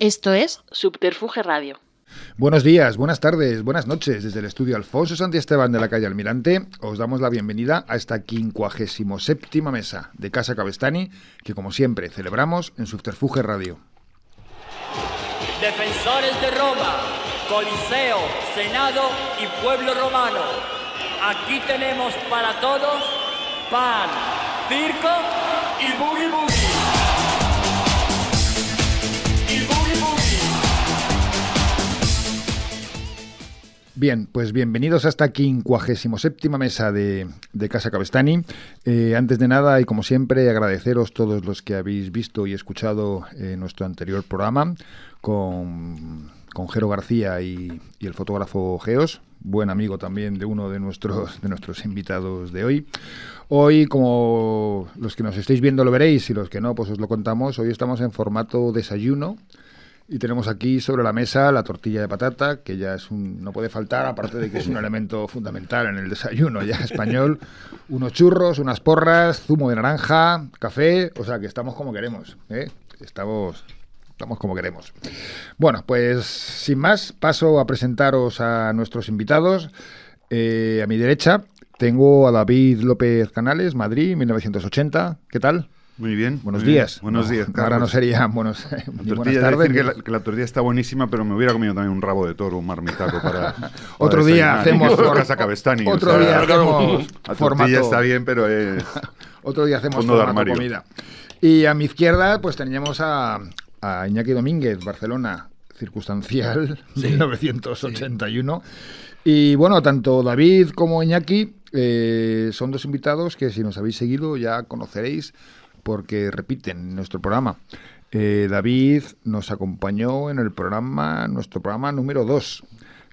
Esto es Subterfuge Radio. Buenos días, buenas tardes, buenas noches. Desde el estudio Alfonso Santi Esteban de la calle Almirante, os damos la bienvenida a esta 57 mesa de Casa Cabestani, que como siempre celebramos en Subterfuge Radio. Defensores de Roma, Coliseo, Senado y pueblo romano. Aquí tenemos para todos pan, circo y boogie boogie. Bien, pues bienvenidos a esta séptima mesa de, Casa Cabestani. Eh, antes de nada, y como siempre, agradeceros todos los que habéis visto y escuchado eh, nuestro anterior programa con, Jero García y, y, el fotógrafo Geos, buen amigo también de uno de nuestros, de nuestros invitados de hoy. Hoy, como los que nos estáis viendo lo veréis y los que no, pues os lo contamos, hoy estamos en formato desayuno y tenemos aquí sobre la mesa la tortilla de patata, que ya es un, no puede faltar, aparte de que es un elemento fundamental en el desayuno ya español. Unos churros, unas porras, zumo de naranja, café, o sea que estamos como queremos. ¿eh? Estamos, estamos como queremos. Bueno, pues sin más, paso a presentaros a nuestros invitados. Eh, a mi derecha tengo a David López Canales, Madrid, 1980. ¿Qué tal? Muy bien. Buenos días. Buenos días. Ahora no sería buenos, buenas tardes. Que la, tortilla está buenísima, pero me hubiera comido también un rabo de toro, un marmitaco para. otro día hacemos. otro día hacemos. La está bien, pero otro día hacemos comida. Y a mi izquierda, pues teníamos a, a Iñaki Domínguez, Barcelona, circunstancial, de 1981. Y bueno, tanto David como Iñaki eh, son dos invitados que si nos habéis seguido ya conoceréis porque repiten nuestro programa. Eh, David nos acompañó en el programa, nuestro programa número 2,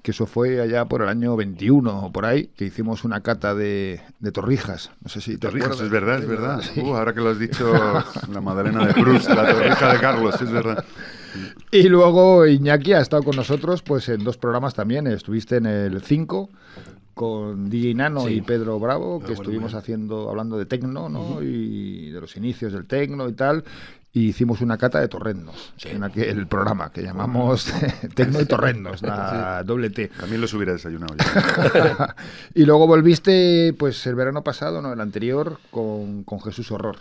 que eso fue allá por el año 21 o por ahí, que hicimos una cata de, torrijas. No sé si Torrijas, es verdad, es verdad. Uh, ahora que lo has dicho, la Madalena de Cruz, la torrija de Carlos, es verdad. Y luego Iñaki ha estado con nosotros pues en dos programas también. Estuviste en el 5 con DJ Nano y Pedro Bravo, ah, que estuvimos haciendo hablando de tecno, ¿no? Y de los inicios del tecno y tal y hicimos una cata de torrendos en el programa que llamamos ah. Tecno y Torrendos, la doble T. También los hubiera desayunado ya... y luego volviste pues el verano pasado, no, el anterior, con, con Jesús Horror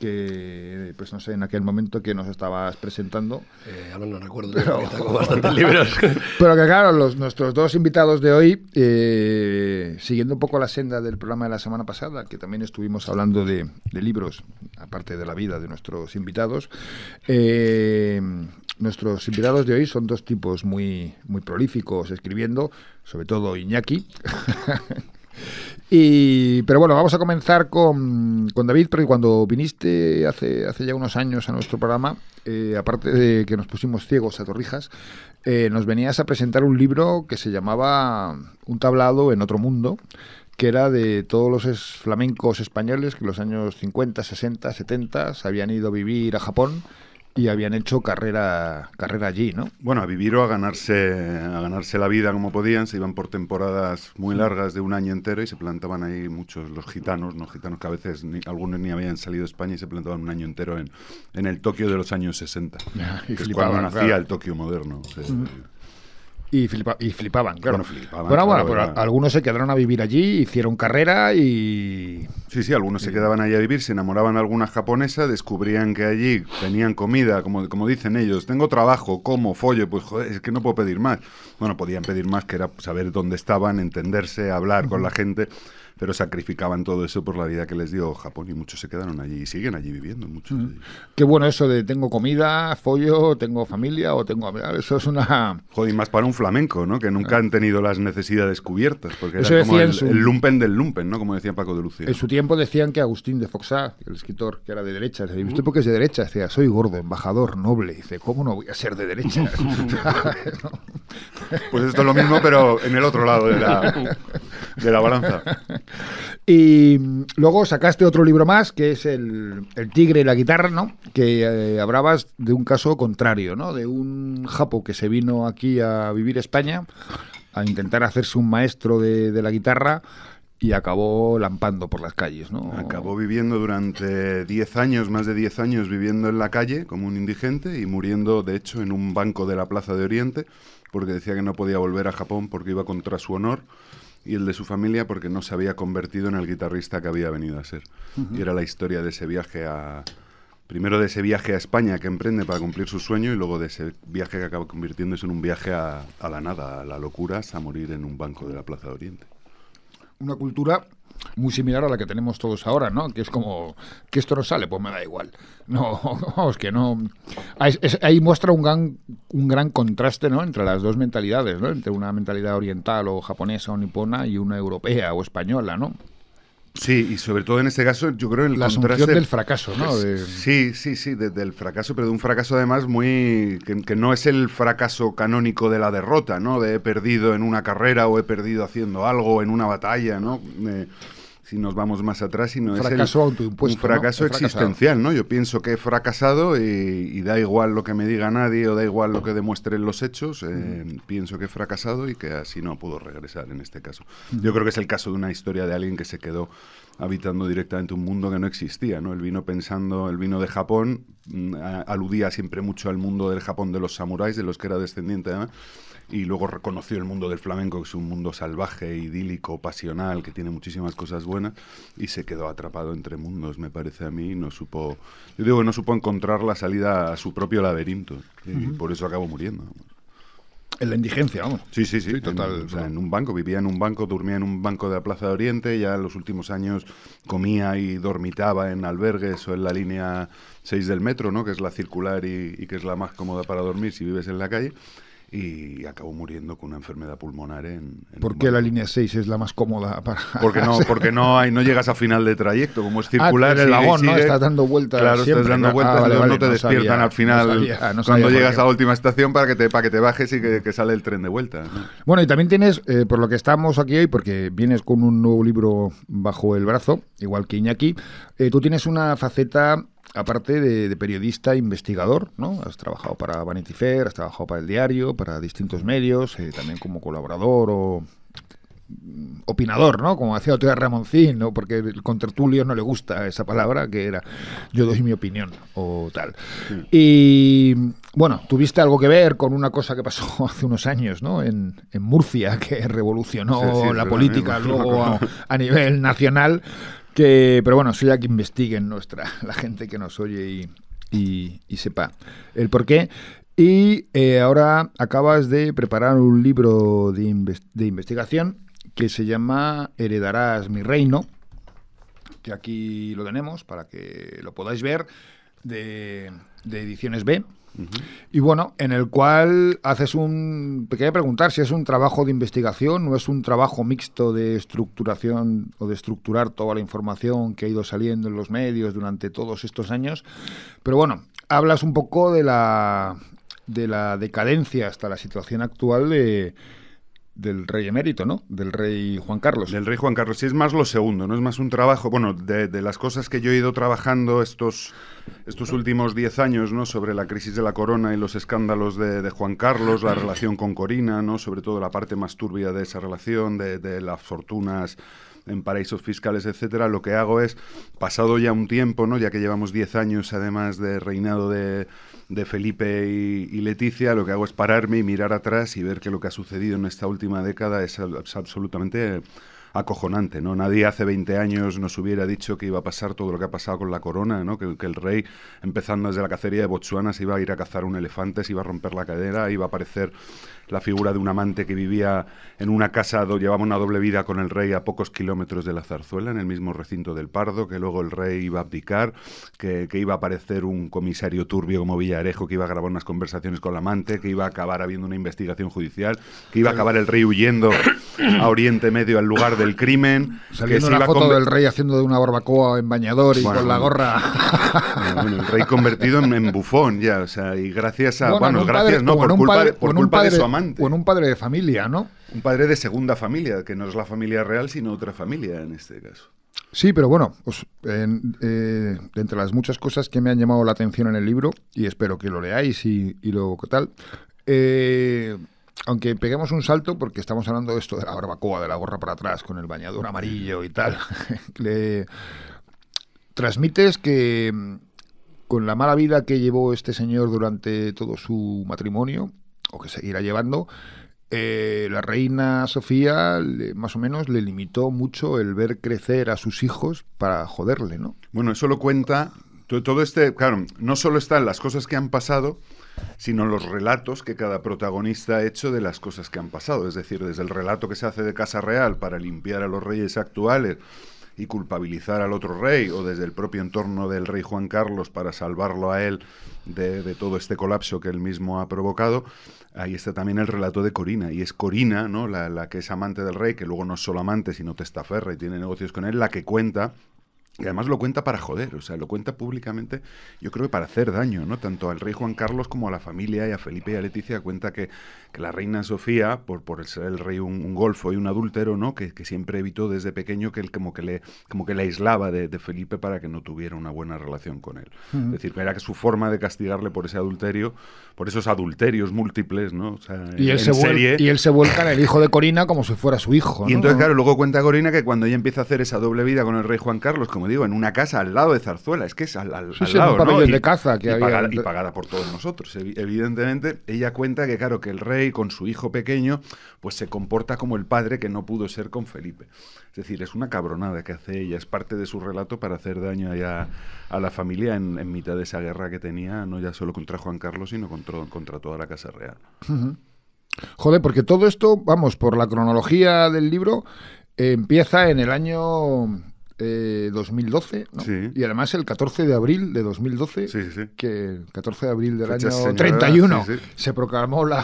que, pues no sé, en aquel momento que nos estabas presentando. Eh, ahora no recuerdo, pero, tengo bastantes libros. Pero que claro, los, nuestros dos invitados de hoy, eh, siguiendo un poco la senda del programa de la semana pasada, que también estuvimos hablando de, libros, aparte de la vida de nuestros invitados, eh, nuestros invitados de hoy son dos tipos muy, muy prolíficos escribiendo, sobre todo Iñaki. pero bueno, vamos a comenzar con, David, porque cuando viniste hace, ya unos años a nuestro programa, eh, aparte de que nos pusimos ciegos a Torrijas, eh, nos venías a presentar un libro que se llamaba Un tablado en otro mundo, que era de todos los flamencos españoles que en los años 50, 60, 70 habían ido a vivir a Japón y habían hecho carrera, carrera allí, ¿no? Bueno, a vivir o a ganarse, a ganarse la vida como podían. Se iban por temporadas muy largas de un año entero y se plantaban ahí muchos, los gitanos, ¿no? Gitanos que a veces ni, algunos ni habían salido de España y se plantaban un año entero en, en el Tokio de los años 60. que es cuando nacía el Tokio moderno. Y, flipaban, claro. Bueno, bueno, algunos se quedaron a vivir allí, hicieron carrera y... Sí, sí, algunos se quedaban allí a vivir, se enamoraban de alguna japonesa, descubrían que allí tenían comida, como, como dicen ellos, tengo trabajo, como, follo, pues joder, es que no puedo pedir más. Bueno, podían pedir más, que era saber dónde estaban, entenderse, hablar con la gente pero sacrificaban todo eso por la vida que les dio Japón y muchos se quedaron allí y siguen allí viviendo. Muchos mm. Qué bueno eso de tengo comida, follo, tengo familia o tengo... Ah, eso es una... Joder, y más para un flamenco, ¿no? Que nunca ah. han tenido las necesidades cubiertas, porque era como el, lumpen del lumpen, ¿no? Como decía Paco de Lucía. En su tiempo decían que Agustín de Foxá, el escritor que era de derecha, decía, ¿usted uh. por qué es de derecha? Decía, soy gordo, embajador, noble. Dice, ¿cómo no voy a ser de derecha? pues esto es lo mismo, pero en el otro lado de la, de la balanza. Y mm, luego sacaste otro libro más, que es El, el tigre y la guitarra, ¿no? Que eh, hablabas de un caso contrario, ¿no? De un japo que se vino aquí a vivir España, a intentar hacerse un maestro de, la guitarra, y acabó lampando por las calles, ¿no? Acabó viviendo durante 10 años, más de 10 años viviendo en la calle como un indigente y muriendo, de hecho, en un banco de la Plaza de Oriente porque decía que no podía volver a Japón porque iba contra su honor y el de su familia porque no se había convertido en el guitarrista que había venido a ser. Y era la historia de ese viaje a... Primero de ese viaje a España que emprende para cumplir su sueño y luego de ese viaje que acaba convirtiéndose en un viaje a, a la nada, a la locura, a morir en un banco de la Plaza de Oriente. Una cultura muy similar a la que tenemos todos ahora, ¿no? Que es como, que esto no sale, pues me da igual. No, es que no. Ah, ahí, muestra un gran, un gran contraste, ¿no? Entre las dos mentalidades, ¿no? Entre una mentalidad oriental o japonesa o nipona y una europea o española, ¿no? Sí, y sobre todo en este caso, yo creo en el la contraste del fracaso, ¿no? Sí, sí, sí, del fracaso, pero de un fracaso además muy que, no es el fracaso canónico de la derrota, ¿no? De he perdido en una carrera o he perdido haciendo algo en una batalla, ¿no? Eh, si nos vamos más atrás, y no es un fracaso existencial, ¿no? Yo pienso que he fracasado y, da igual lo que me diga nadie o da igual lo que demuestren los hechos, eh, mm. pienso que he fracasado y que así no pudo regresar en este caso. Mm. Yo creo que es el caso de una historia de alguien que se quedó habitando directamente un mundo que no existía, ¿no? El vino pensando, el vino de Japón mm, aludía siempre mucho al mundo del Japón de los samuráis, de los que era descendiente, además y luego reconoció el mundo del flamenco, que es un mundo salvaje, idílico, pasional, que tiene muchísimas cosas buenas, y se quedó atrapado entre mundos, me parece a mí, no supo, yo digo, no supo encontrar la salida a su propio laberinto, y por eso acabó muriendo. En la indigencia, vamos. Sí, sí, sí. total. En, un banco, vivía en un banco, durmía en un banco de la Plaza de Oriente, ya en los últimos años comía y dormitaba en albergues o en la línea 6 del metro, ¿no? Que es la circular y que es la más cómoda para dormir si vives en la calle y acabó muriendo con una enfermedad pulmonar en... ¿Por qué la línea 6 es la más cómoda para...? Porque no, porque no, hay, no llegas a final de trayecto, como es ah, circular... el vagón, ¿no? Estás dando vueltas Claro, estás dando ah, vueltas, no te despiertan al final cuando llegas a la última estación para que te, para que te bajes y que, sale el tren de vuelta. Bueno, y también tienes, eh, por lo que estamos aquí hoy, porque vienes con un nuevo libro bajo el brazo, igual que Iñaki, eh, tú tienes una faceta aparte de, periodista, investigador, ¿no? Has trabajado para Vanity Fair, has trabajado para El Diario, para distintos medios, eh, también como colaborador o mm, opinador, ¿no? Como hacía otro Ramoncín, ¿no? Porque el contertulio no le gusta esa palabra, que era yo doy mi opinión o tal. Y bueno, tuviste algo que ver con una cosa que pasó hace unos años, ¿no? En, Murcia, que revolucionó la política luego a, nivel nacional que, pero bueno, soy la que investiguen nuestra, la gente que nos oye y, sepa el por qué. Y eh, ahora acabas de preparar un libro de, investigación que se llama Heredarás mi reino, que aquí lo tenemos para que lo podáis ver, de Ediciones B. Y bueno, en el cual haces un. Quería preguntar si es un trabajo de investigación o es un trabajo mixto de estructuración o de estructurar toda la información que ha ido saliendo en los medios durante todos estos años. Pero bueno, hablas un poco de la, de la decadencia hasta la situación actual de del rey emérito, ¿no? Del rey Juan Carlos. Del rey Juan Carlos, sí, es más lo segundo, ¿no? Es más un trabajo, bueno, de, las cosas que yo he ido trabajando estos, estos últimos diez años, ¿no? Sobre la crisis de la corona y los escándalos de, Juan Carlos, la relación con Corina, ¿no? Sobre todo la parte más turbia de esa relación, de, las fortunas en paraísos fiscales, etcétera, lo que hago es, pasado ya un tiempo, ¿no? Ya que llevamos diez años además de reinado de de Felipe y, Leticia, lo que hago es pararme y mirar atrás y ver que lo que ha sucedido en esta última década es absolutamente acojonante, ¿no? Nadie hace 20 años nos hubiera dicho que iba a pasar todo lo que ha pasado con la corona, ¿no? Que, el rey, empezando desde la cacería de Botsuana, se iba a ir a cazar un elefante, se iba a romper la cadera, iba a aparecer la figura de un amante que vivía en una casa, do, llevaba una doble vida con el rey a pocos kilómetros de la zarzuela, en el mismo recinto del Pardo, que luego el rey iba a abdicar, que, iba a aparecer un comisario turbio como Villarejo, que iba a grabar unas conversaciones con el amante, que iba a acabar habiendo una investigación judicial, que iba a acabar el rey huyendo a Oriente Medio al lugar de del crimen. que la foto del rey haciendo de una barbacoa en bañador y con la gorra. Bueno, el rey convertido en, bufón ya, o sea, y gracias a... Bueno, gracias, no, por culpa, de su amante. Con un padre de familia, ¿no? Un padre de segunda familia, que no es la familia real, sino otra familia en este caso. Sí, pero bueno, pues, eh, entre las muchas cosas que me han llamado la atención en el libro, y espero que lo leáis y, y lo tal, eh, aunque peguemos un salto, porque estamos hablando de esto de la barbacoa, de la gorra para atrás, con el bañador amarillo y tal, le transmites que mm, con la mala vida que llevó este señor durante todo su matrimonio, o que seguirá llevando, eh, la reina Sofía más o menos le limitó mucho el ver crecer a sus hijos para joderle, ¿no? Bueno, eso lo cuenta todo este, claro, no solo están las cosas que han pasado, sino los relatos que cada protagonista ha hecho de las cosas que han pasado. Es decir, desde el relato que se hace de Casa Real para limpiar a los reyes actuales y culpabilizar al otro rey, o desde el propio entorno del rey Juan Carlos para salvarlo a él de, todo este colapso que él mismo ha provocado, ahí está también el relato de Corina. Y es Corina, ¿no? la, la que es amante del rey, que luego no es solo amante, sino testaferra y tiene negocios con él, la que cuenta y además lo cuenta para joder, o sea, lo cuenta públicamente, yo creo que para hacer daño, ¿no? Tanto al rey Juan Carlos como a la familia y a Felipe y a Leticia cuenta que, la reina Sofía, por, por ser el rey un, golfo y un adúltero, ¿no? Que, siempre evitó desde pequeño que él como que le, como que le aislaba de, Felipe para que no tuviera una buena relación con él. Es decir, que era su forma de castigarle por ese adulterio, por esos adulterios múltiples, ¿no? O sea, y, él se y él se vuelca en el hijo de Corina como si fuera su hijo. ¿no? Y entonces, claro, luego cuenta Corina que cuando ella empieza a hacer esa doble vida con el rey Juan Carlos, como digo, en una casa al lado de Zarzuela, es que es al, lado, de caza que y, pagada, y pagada por todos nosotros, evidentemente. Ella cuenta que, claro, que el rey con su hijo pequeño, pues se comporta como el padre que no pudo ser con Felipe. Es decir, es una cabronada que hace ella, es parte de su relato para hacer daño a la familia en, mitad de esa guerra que tenía, no ya solo contra Juan Carlos, sino contra, toda la Casa Real. Joder, porque todo esto, vamos, por la cronología del libro, eh, empieza en el año 2012, eh, y además el 14 de abril de 2012, que el 14 de abril del año 31 se proclamó la,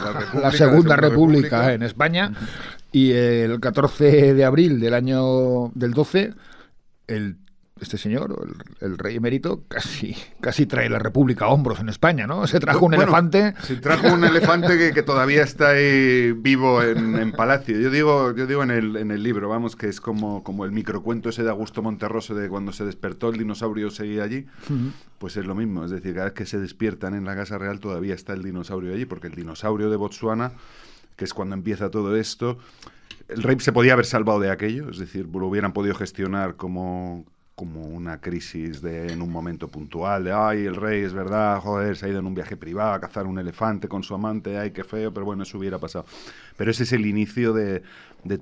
Segunda, República, República, en España, y el 14 de abril del año del 12, el este señor, el, rey emérito, casi, casi trae la República a hombros en España, ¿no? Se trajo un elefante. Se trajo un elefante que, todavía está ahí vivo en, Palacio. Yo digo, yo digo en el, en el libro, vamos, que es como, como el microcuento ese de Augusto Monterroso de cuando se despertó el dinosaurio seguía allí. Pues es lo mismo, es decir, cada vez que se despiertan en la Casa Real todavía está el dinosaurio allí, porque el dinosaurio de Botsuana, que es cuando empieza todo esto, el rey se podía haber salvado de aquello, es decir, lo hubieran podido gestionar como, como una crisis de, en un momento puntual, de, ay, el rey es verdad, joder, se ha ido en un viaje privado a cazar un elefante con su amante, ay, qué feo, pero bueno, eso hubiera pasado. Pero ese es el inicio de,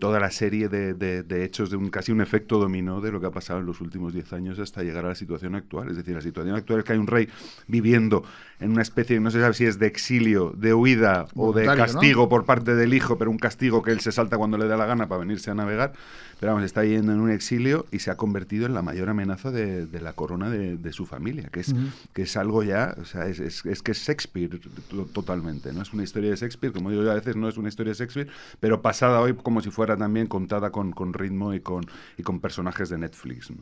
toda la serie de, hechos, de un, casi un efecto dominó de lo que ha pasado en los últimos 10 años hasta llegar a la situación actual. Es decir, la situación actual es que hay un rey viviendo en una especie, no se sabe si es de exilio, de huida o de castigo por parte del hijo, pero un castigo que él se salta cuando le da la gana para venirse a navegar. Pero vamos, está yendo en un exilio y se ha convertido en la mayor amenaza de, de la corona de, su familia, que es, que es algo ya, o sea, es, que es Shakespeare totalmente, ¿no? Es una historia de Shakespeare, como digo yo a veces no es una historia de Shakespeare, pero pasada hoy como si fuera también contada con, con ritmo y con, y con personajes de Netflix,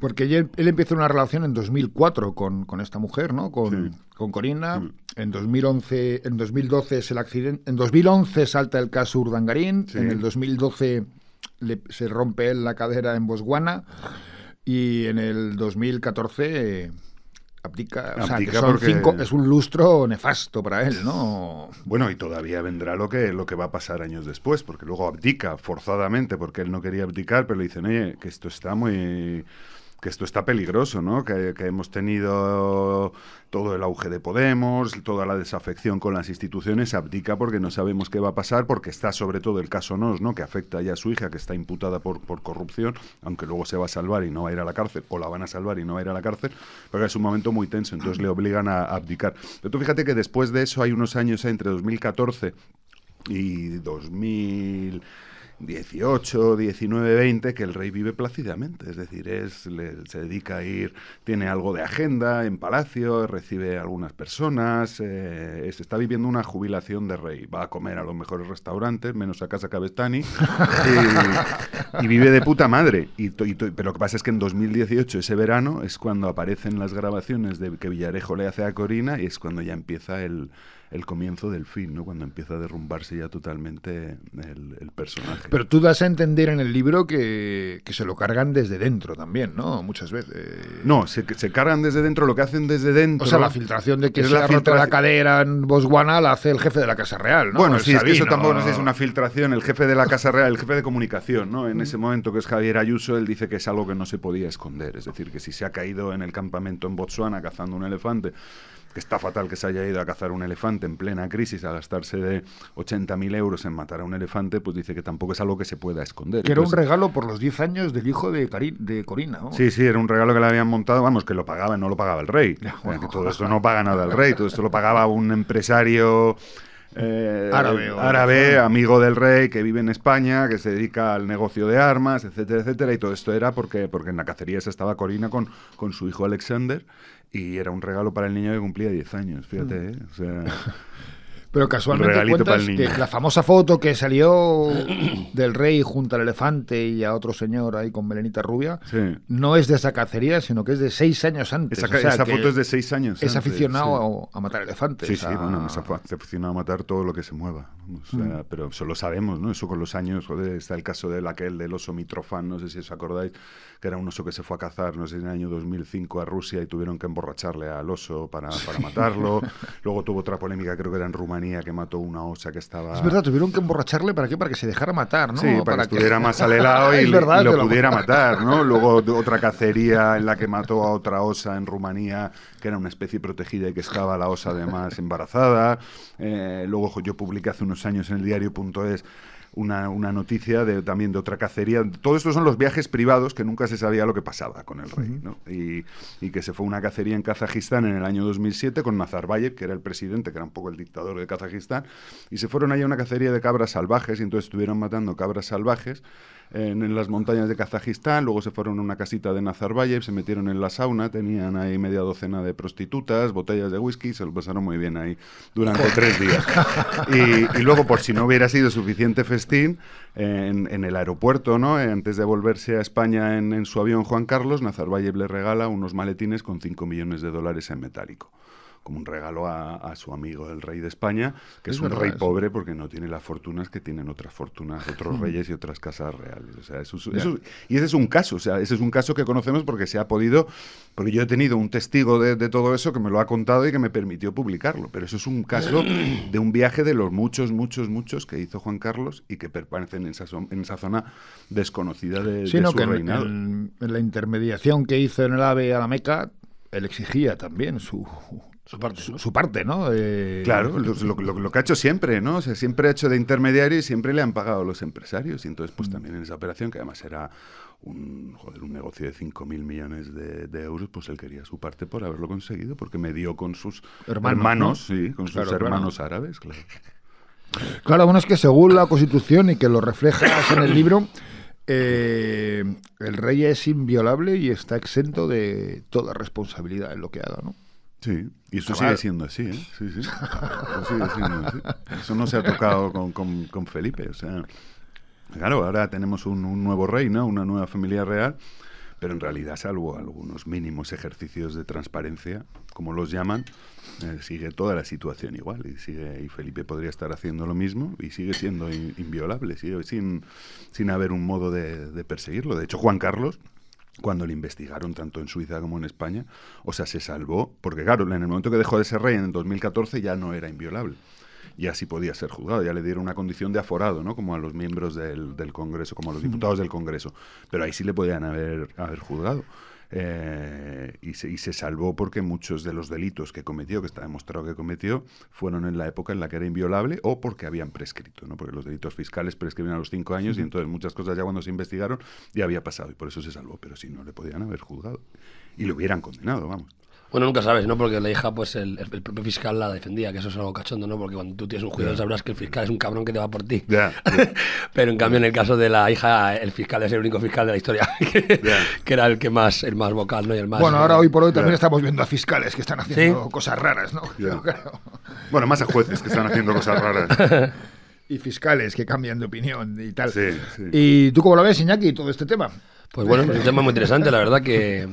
Porque él, él empieza una relación en 2004 con, con esta mujer, ¿no? con Corina. Mm. En 2011, en 2012 es el accidente. En 2011 salta el caso Urdangarín. En el 2012 se rompe él la cadera en Botswana. Y en el 2014 eh, abdica. O sea, es un lustro nefasto para él, ¿no? Bueno, y todavía vendrá lo que, lo que va a pasar años después, porque luego abdica forzadamente, porque él no quería abdicar, pero le dicen, oye, que esto está muy que esto está peligroso, ¿no? Que, hemos tenido todo el auge de Podemos, toda la desafección con las instituciones, abdica porque no sabemos qué va a pasar, porque está sobre todo el caso Nos, ¿no? Que afecta ya a su hija, que está imputada por, por corrupción, aunque luego se va a salvar y no va a ir a la cárcel, o la van a salvar y no va a ir a la cárcel, pero es un momento muy tenso, entonces le obligan a, a abdicar. Pero tú fíjate que después de eso hay unos años entre 2014 y 2000 18, 19, 20, que el rey vive placidamente, Es decir, es, se dedica a ir, tiene algo de agenda en palacio, recibe algunas personas, eh, se está viviendo una jubilación de rey. Va a comer a los mejores restaurantes, menos a Casa Cabestani, y, vive de puta madre. Y, pero lo que pasa es que en 2018, ese verano, es cuando aparecen las grabaciones de que Villarejo le hace a Corina y es cuando ya empieza el el comienzo del fin, ¿no? Cuando empieza a derrumbarse ya totalmente el, personaje. Pero tú das a entender en el libro que, se lo cargan desde dentro también, ¿no? Muchas veces. No, se, cargan desde dentro, lo que hacen desde dentro. O sea, la filtración de que se la, ha la cadera en Botswana la hace el jefe de la Casa Real, ¿no? Bueno, el sí, eso tampoco es una filtración. El jefe de la Casa Real, el jefe de comunicación, ¿no? En ese momento que es Javier Ayuso, él dice que es algo que no se podía esconder. Es decir, que si se ha caído en el campamento en Botswana cazando un elefante que está fatal que se haya ido a cazar un elefante en plena crisis a gastarse de 80.000 euros en matar a un elefante, pues dice que tampoco es algo que se pueda esconder. Que era pues un regalo por los 10 años del hijo de, de Corina. ¿no? Sí, sí, era un regalo que le habían montado, vamos, que lo pagaba, no lo pagaba el rey. todo esto no paga nada el rey, todo esto lo pagaba un empresario eh, eh, árabe, amigo del rey, que vive en España, que se dedica al negocio de armas, etcétera, etcétera. Y todo esto era porque, porque en la cacería se estaba Corina con, con su hijo Alexander y era un regalo para el niño que cumplía 10 años, fíjate. Mm. ¿eh? O sea, Pero casualmente cuentas que la famosa foto que salió del rey junto al elefante y a otro señor ahí con melenita rubia, no es de esa cacería, sino que es de seis años antes. Esa, foto es de seis años. Es aficionado a, matar elefantes. Sí, sí, bueno, es aficionado a matar todo lo que se mueva. Mm. Pero eso lo sabemos, ¿no? Eso con los años, joder, está el caso de aquel del oso mitrofán, no sé si os acordáis, que era un oso que se fue a cazar, no sé, en el año 2005 a Rusia y tuvieron que emborracharle al oso para, matarlo. Luego tuvo otra polémica, creo que era en Rumanía, que mató una osa que estaba... Es verdad, tuvieron que emborracharle para qué, para que se dejara matar, ¿no? Sí, para, que, estuviera más alelado y, verdad, lo, pudiera matar, ¿no? Luego otra cacería en la que mató a otra osa en Rumanía, que era una especie protegida y que estaba la osa además embarazada. Eh, luego yo publiqué hace unos años en el diario.es una, noticia de, también de otra cacería. Todo esto son los viajes privados que nunca se sabía lo que pasaba con el rey. y, que se fue una cacería en Kazajistán en el año 2007 con Nazarbayev, que era el presidente, que era un poco el dictador de Kazajistán, y se fueron allá a una cacería de cabras salvajes y entonces estuvieron matando cabras salvajes en, las montañas de Kazajistán, luego se fueron a una casita de Nazarbayev, se metieron en la sauna, tenían ahí media docena de prostitutas, botellas de whisky, se lo pasaron muy bien ahí durante tres días. Y, luego, por si no hubiera sido suficiente festín, eh, en, el aeropuerto, ¿no? Eh, antes de volverse a España en, en su avión Juan Carlos, Nazarbayev le regala unos maletines con 5 millones de dólares en metálico como un regalo a, su amigo el rey de España, que es, un rey pobre porque no tiene las fortunas que tienen otras fortunas, otros hmm. reyes y otras casas reales. O sea, eso, y ese es un caso, o sea, ese es un caso que conocemos porque se ha podido, porque yo he tenido un testigo de, todo eso que me lo ha contado y que me permitió publicarlo, pero eso es un caso de un viaje de los muchos, muchos, muchos que hizo Juan Carlos y que permanecen en esa, zona desconocida de, su en la intermediación que hizo en el AVE a la Meca, él exigía también su su parte, ¿no? Eh, claro, lo, que ha hecho siempre, ¿no? O sea, siempre ha hecho de intermediario y siempre le han pagado los empresarios. Y entonces, pues mm. también en esa operación, que además era un, joder, un negocio de 5.000 millones de, euros, pues él quería su parte por haberlo conseguido, porque me dio con sus hermanos, sí, con sus hermanos árabes, claro. Claro, bueno, es que según la Constitución y que lo refleja en el libro, eh, el rey es inviolable y está exento de toda responsabilidad en lo que haga, ¿no? Sí, y eso sigue siendo así, ¿eh? Sí, sí. Eso no se ha tocado con, Felipe, o sea. Claro, ahora tenemos un, nuevo rey, ¿no? Una nueva familia real, pero en realidad, salvo algunos mínimos ejercicios de transparencia, como los llaman, eh, sigue toda la situación igual. Y, Felipe podría estar haciendo lo mismo y sigue siendo inviolable, sigue sin, sin haber un modo de perseguirlo. De hecho, Juan Carlos cuando le investigaron tanto en Suiza como en España. O sea, se salvó, porque claro, en el momento que dejó de ser rey, en el 2014, ya no era inviolable. Y así podía ser juzgado, ya le dieron una condición de aforado, ¿no? Como a los miembros del, del Congreso, como a los hmm. diputados del Congreso. Pero ahí sí le podían haber, haber juzgado. Eh, y, se, y, se, salvó porque muchos de los delitos que cometió, que está demostrado que cometió, fueron en la época en la que era inviolable o porque habían prescrito, ¿no? porque los delitos fiscales prescriben a los cinco años y entonces muchas cosas ya cuando se investigaron ya había pasado y por eso se salvó, pero si no le podían haber juzgado y lo hubieran condenado, vamos. Bueno, nunca sabes, ¿no? Porque la hija, pues el, propio fiscal la defendía, que eso es algo cachondo, ¿no? Porque cuando tú tienes un juicio sabrás que el fiscal es un cabrón que te va por ti. Pero en cambio, en el caso de la hija, el fiscal es el único fiscal de la historia, que, era el que más, el más vocal, ¿no? Y el más, bueno, ahora hoy por hoy también estamos viendo a fiscales que están haciendo cosas raras, ¿no? Bueno, más a jueces que están haciendo cosas raras. y fiscales que cambian de opinión y tal. sí. ¿Y tú cómo lo ves, Iñaki, todo este tema? Pues bueno, es un tema muy interesante, la verdad que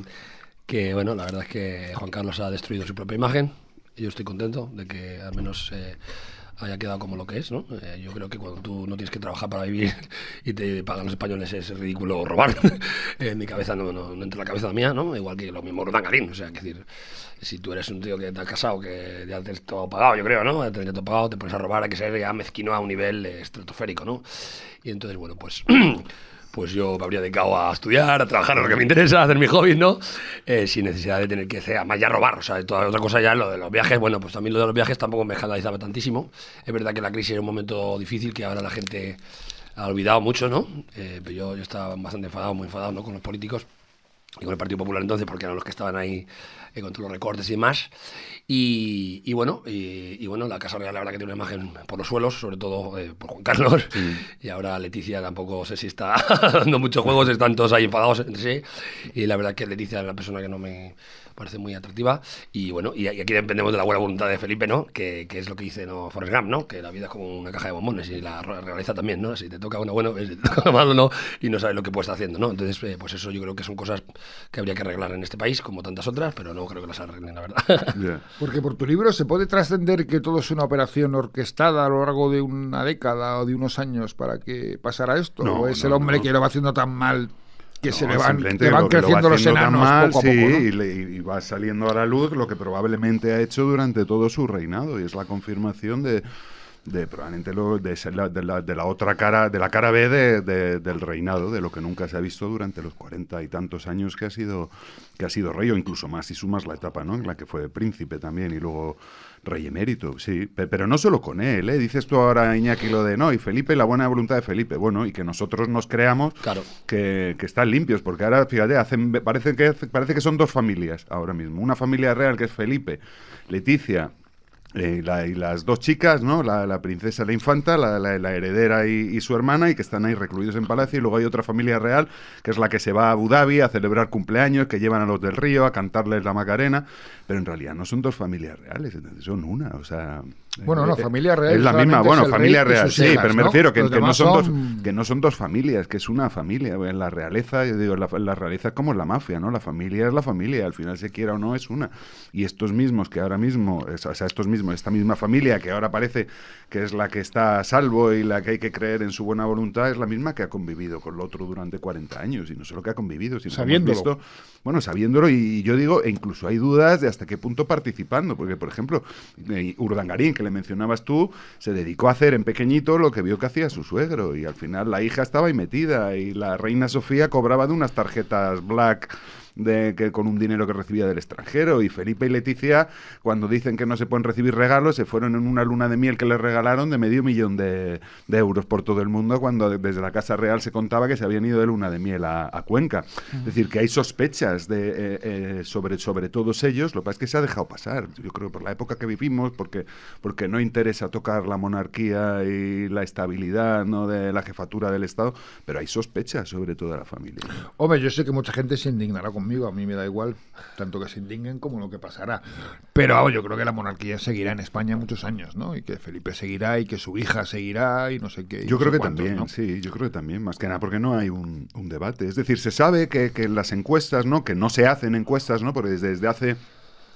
que bueno, la verdad es que Juan Carlos ha destruido su propia imagen. Y yo estoy contento de que al menos eh, haya quedado como lo que es, ¿no? Eh, yo creo que cuando tú no tienes que trabajar para vivir y te pagan los españoles es ridículo robar. en mi cabeza no, entra la cabeza mía, ¿no? Igual que lo mismo Galín o sea, es decir, si tú eres un tío que te has casado, que ya te has todo pagado, yo creo, ¿no? Ya te todo pagado, te pones a robar, hay que ser ya mezquino a un nivel estratosférico, ¿no? Y entonces, bueno, pues... pues yo me habría dedicado a estudiar, a trabajar en lo que me interesa, a hacer mi hobby, ¿no? Eh, sin necesidad de tener que hacer, más ya robar, o sea, toda otra cosa ya, lo de los viajes, bueno, pues también lo de los viajes tampoco me escandalizaba tantísimo. Es verdad que la crisis era un momento difícil que ahora la gente ha olvidado mucho, ¿no? Eh, pero yo, yo estaba bastante enfadado, muy enfadado, ¿no? Con los políticos y con el Partido Popular entonces, porque eran los que estaban ahí encontró los recortes y más Y, bueno, y, bueno, la Casa Real la verdad que tiene una imagen por los suelos, sobre todo eh, por Juan Carlos. Y ahora Leticia tampoco sé si está dando muchos juegos, están todos ahí enfadados entre sí. Y la verdad que Leticia es la persona que no me parece muy atractiva. Y bueno, y aquí dependemos de la buena voluntad de Felipe, ¿no? Que, que es lo que dice ¿no? Forrest Gump, ¿no? Que la vida es como una caja de bombones y la realiza también, ¿no? Si te toca uno bueno, si pues, te toca ¿no? Y no sabes lo que puedes estar haciendo, ¿no? Entonces, eh, pues eso yo creo que son cosas que habría que arreglar en este país, como tantas otras, pero no creo que las arreglen, la verdad. Porque por tu libro se puede trascender que todo es una operación orquestada a lo largo de una década o de unos años para que pasara esto. No, ¿O es el hombre que lo va haciendo tan mal que se le van, van creciendo los enanos y, va saliendo a la luz lo que probablemente ha hecho durante todo su reinado y es la confirmación de, de probablemente de, la, otra cara, de la cara B del reinado, de lo que nunca se ha visto durante los cuarenta y tantos años que ha sido que ha sido rey o incluso más si sumas la etapa, ¿no? En la que fue príncipe también y luego Rey emérito, sí, pero no solo con él, ¿eh? Dices tú ahora, Iñaki, lo de no, y Felipe, la buena voluntad de Felipe. Bueno, y que nosotros nos creamos que, están limpios, porque ahora, fíjate, hacen, parece, que, parece que son dos familias ahora mismo. Una familia real que es Felipe, Leticia, eh, y las dos chicas, ¿no? La, princesa la infanta, la, heredera y, su hermana, y que están ahí recluidos en palacio. Y luego hay otra familia real, que es la que se va a Abu Dhabi a celebrar cumpleaños, que llevan a los del río a cantarles la Macarena. Pero en realidad no son dos familias reales, son una. O sea, bueno, no, eh, familia real. Es la misma, bueno, familia real, sí, pero me refiero que, no son, Dos, que no son dos familias, que es una familia. la realeza, yo digo, la, la, realeza es como la mafia, ¿no? La familia es la familia, al final se quiera o no es una. Y estos mismos que ahora mismo, o sea, estos mismos, esta misma familia que ahora parece que es la que está a salvo y la que hay que creer en su buena voluntad, es la misma que ha convivido con el otro durante 40 años. Y no solo que ha convivido, sino que ha visto bueno, sabiéndolo, y yo digo, e incluso hay dudas de hasta qué punto participando, porque por ejemplo, eh, Urdangarín, que le mencionabas tú, se dedicó a hacer en pequeñito lo que vio que hacía su suegro, y al final la hija estaba ahí metida, y la reina Sofía cobraba de unas tarjetas black de que con un dinero que recibía del extranjero. Y Felipe y Leticia, cuando dicen que no se pueden recibir regalos, se fueron en una luna de miel que les regalaron de medio millón de, de euros por todo el mundo, cuando desde la Casa Real se contaba que se habían ido de luna de miel a, a Cuenca. Es mm. decir, que hay sospechas de, eh, eh, sobre, sobre todos ellos. Lo que pasa es que se ha dejado pasar. Yo creo por la época que vivimos, porque, porque no interesa tocar la monarquía y la estabilidad ¿no? de la jefatura del Estado, pero hay sospechas sobre toda la familia. Hombre, yo sé que mucha gente se indignará con Amigo, a mí me da igual, tanto que se indignen como lo que pasará. Pero yo creo que la monarquía seguirá en España muchos años, ¿no? Y que Felipe seguirá y que su hija seguirá y no sé qué. Yo creo que también, sí, yo creo que también, más que nada, porque no hay un, debate. Es decir, se sabe que, las encuestas, ¿no? Que no se hacen encuestas, ¿no? Porque desde, hace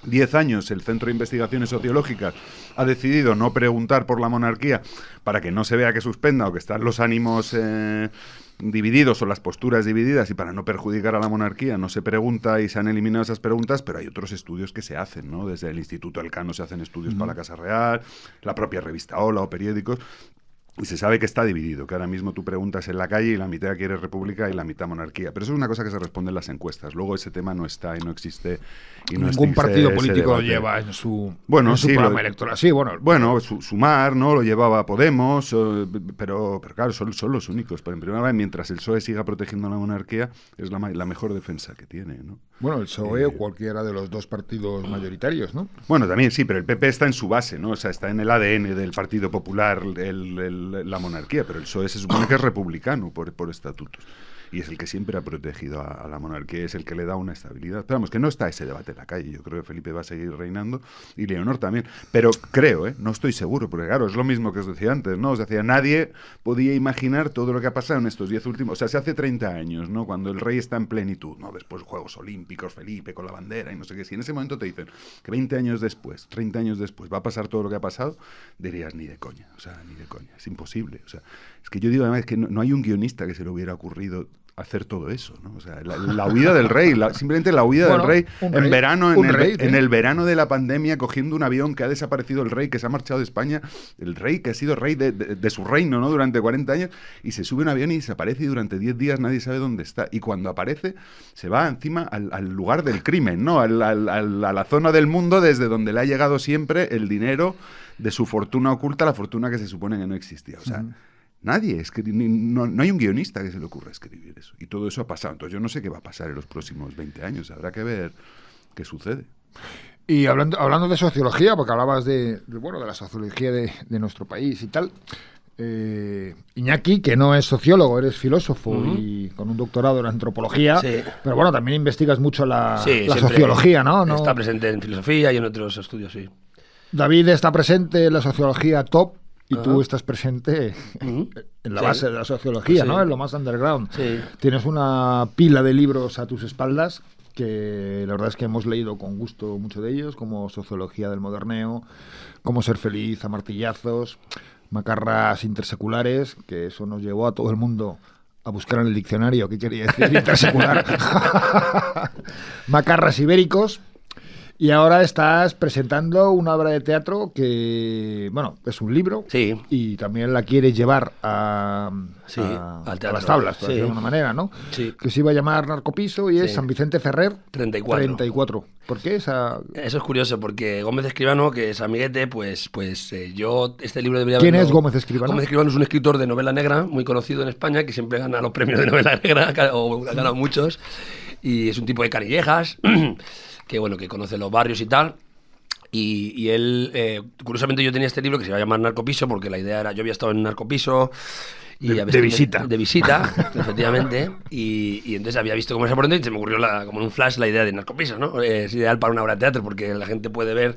10 años el Centro de Investigaciones Sociológicas ha decidido no preguntar por la monarquía para que no se vea que suspenda o que están los ánimos eh, divididos o las posturas divididas y para no perjudicar a la monarquía no se pregunta y se han eliminado esas preguntas, pero hay otros estudios que se hacen, ¿no? Desde el Instituto Elcano se hacen estudios para la Casa Real, la propia revista Ola o periódicos, y se sabe que está dividido, que ahora mismo tú preguntas en la calle y la mitad quiere república y la mitad monarquía. Pero eso es una cosa que se responde en las encuestas. Luego ese tema no está y no existe. Y no Ningún partido político lo lleva en su, bueno, sí, programa electoral. bueno, bueno Sumar no lo llevaba Podemos, eh, pero, claro, son, los únicos. Pero en primera vez, mientras el PSOE siga protegiendo la monarquía, es la, la mejor defensa que tiene. ¿no? Bueno, el PSOE o e eh, cualquiera de los dos partidos mayoritarios, ¿no? Bueno, también sí, pero el PP está en su base, ¿no? O sea, está en el ADN del Partido Popular, el la monarquía, pero el PSOE se supone que es republicano por, por estatutos y es el que siempre ha protegido a, la monarquía, es el que le da una estabilidad. Pero vamos, que no está ese debate en la calle. Yo creo que Felipe va a seguir reinando y Leonor también. Pero creo, ¿eh? no estoy seguro, porque claro, es lo mismo que os decía antes, ¿no? Os decía, nadie podía imaginar todo lo que ha pasado en estos diez últimos, o sea, se hace 30 años, ¿no? Cuando el rey está en plenitud, ¿no? Después Juegos Olímpicos, Felipe con la bandera y no sé qué. Si en ese momento te dicen que 20 años después, 30 años después, va a pasar todo lo que ha pasado, dirías ni de coña, o sea, ni de coña, es imposible. O sea, es que yo digo además que no, no hay un guionista que se le hubiera ocurrido hacer todo eso, ¿no? O sea, la, huida del rey, simplemente la huida del rey en verano, ¿eh? en el, verano de la pandemia, cogiendo un avión que ha desaparecido el rey, que se ha marchado de España, el rey que ha sido rey de, su reino, ¿no? Durante 40 años, y se sube un avión y desaparece y durante 10 días nadie sabe dónde está. Y cuando aparece, se va encima al, lugar del crimen, ¿no? a la zona del mundo desde donde le ha llegado siempre el dinero de su fortuna oculta, la fortuna que se supone que no existía. O sea, Nadie no, hay un guionista que se le ocurra escribir eso. Y todo eso ha pasado. Entonces yo no sé qué va a pasar en los próximos 20 años. Habrá que ver qué sucede. Y hablando, hablando de sociología, porque hablabas de, bueno, de la sociología de, nuestro país y tal, eh, Iñaki, que no es sociólogo, eres filósofo y con un doctorado en antropología, pero bueno, también investigas mucho la, sociología, ¿no? Está presente en filosofía y en otros estudios, sí. David está presente en la sociología top, y tú ah. estás presente en la base de la sociología, ¿no? En lo más underground. Tienes una pila de libros a tus espaldas que la verdad es que hemos leído con gusto mucho de ellos, como Sociología del Moderneo, Cómo ser feliz a martillazos, Macarras interseculares, que eso nos llevó a todo el mundo a buscar en el diccionario qué quería decir intersecular. macarras ibéricos, y ahora estás presentando una obra de teatro que, bueno, es un libro. Sí. Y también la quieres llevar a, sí, a, las tablas, de alguna manera, ¿no? Sí. Que se iba a llamar Narcopiso y es San Vicente Ferrer 34. 34. ¿Por qué esa...? Eso es curioso, porque Gómez Escribano, que es amiguete, pues, pues eh, yo este libro debería... ¿Quién es Gómez Escribano? Gómez Escribano es un escritor de novela negra, muy conocido en España, que siempre gana los premios de novela negra, o ha ganado muchos, y es un tipo de carillejas... que bueno, que conoce los barrios y tal. Y, él, eh, curiosamente yo tenía este libro que se iba a llamar Narcopiso, porque la idea era, yo había estado en Narcopiso, y de, visita. De, visita, efectivamente. Y, y, entonces había visto cómo se por y se me ocurrió como un flash la idea de Narcopiso, ¿no? Eh, es ideal para una obra de teatro porque la gente puede ver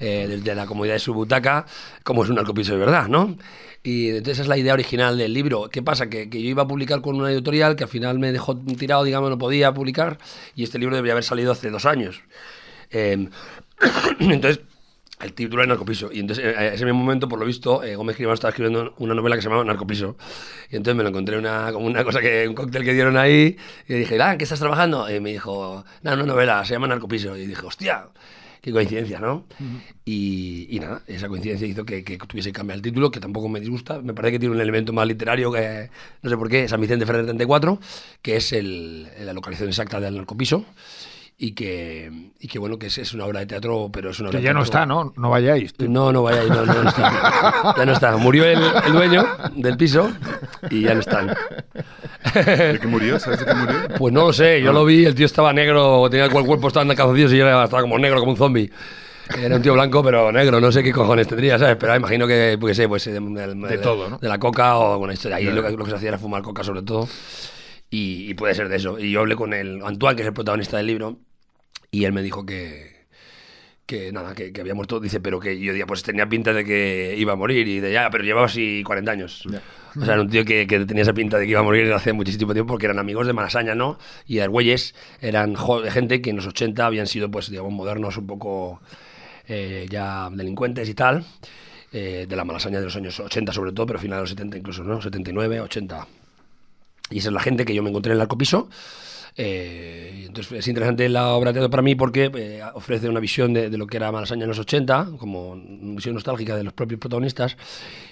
eh, desde la comodidad de su butaca cómo es un narcopiso de verdad, ¿no? Y esa es la idea original del libro. ¿Qué pasa? Que, que, yo iba a publicar con una editorial que al final me dejó tirado, digamos, no podía publicar. Y este libro debería haber salido hace dos años. Em, entonces, el título es Narcopiso. Y entonces, en eh, ese mismo momento, por lo visto, eh, Gómez Cribano estaba escribiendo una novela que se llamaba Narcopiso. Y entonces me lo encontré una, como una cosa que, un cóctel que dieron ahí. Y dije, ah, ¿qué estás trabajando? Y me dijo, no, una novela, se llama Narcopiso. Y dije, hostia qué coincidencia, ¿no? y, nada, esa coincidencia hizo que, tuviese que cambiar el título, que tampoco me disgusta. Me parece que tiene un elemento más literario que, no sé por qué, San Vicente Ferrer 34, que es el, la localización exacta del narcopiso. Y que, y bueno, que es, una obra de teatro, pero es una obra Que ya no está, ¿no? No vayáis. No, no vayáis, no, no, está. Ya no está. Murió el, el, dueño del piso y ya no están de que murió? ¿Sabes de que murió? Pues no lo sé, yo ah. lo vi, el tío estaba negro, tenía el cuerpo, estaba en y yo estaba como negro, como un zombie. Era un tío blanco, pero negro, no sé qué cojones tendría, ¿sabes? Pero imagino que, pues, sé, pues eh, de, de, todo, ¿no? De la coca o alguna historia. Ahí lo que, lo que se hacía era fumar coca, sobre todo. Y, y, puede ser de eso. Y yo hablé con el Antoine, que es el protagonista del libro, y él me dijo que, que nada, que, había muerto, dice, pero que yo decía, pues tenía pinta de que iba a morir y de ya, pero llevaba así 40 años. O sea, era un tío que, tenía esa pinta de que iba a morir hace muchísimo tiempo porque eran amigos de Malasaña, ¿no? Y Argüelles eran gente que en los 80 habían sido, pues, digamos, modernos, un poco eh, ya delincuentes y tal, eh, de la Malasaña de los años 80 sobre todo, pero final de los 70 incluso, ¿no? 79, 80. Y esa es la gente que yo me encontré en el arcopiso. piso eh, entonces es interesante la obra de teatro para mí porque eh, ofrece una visión de, lo que era Malasaña en los 80, como una visión nostálgica de los propios protagonistas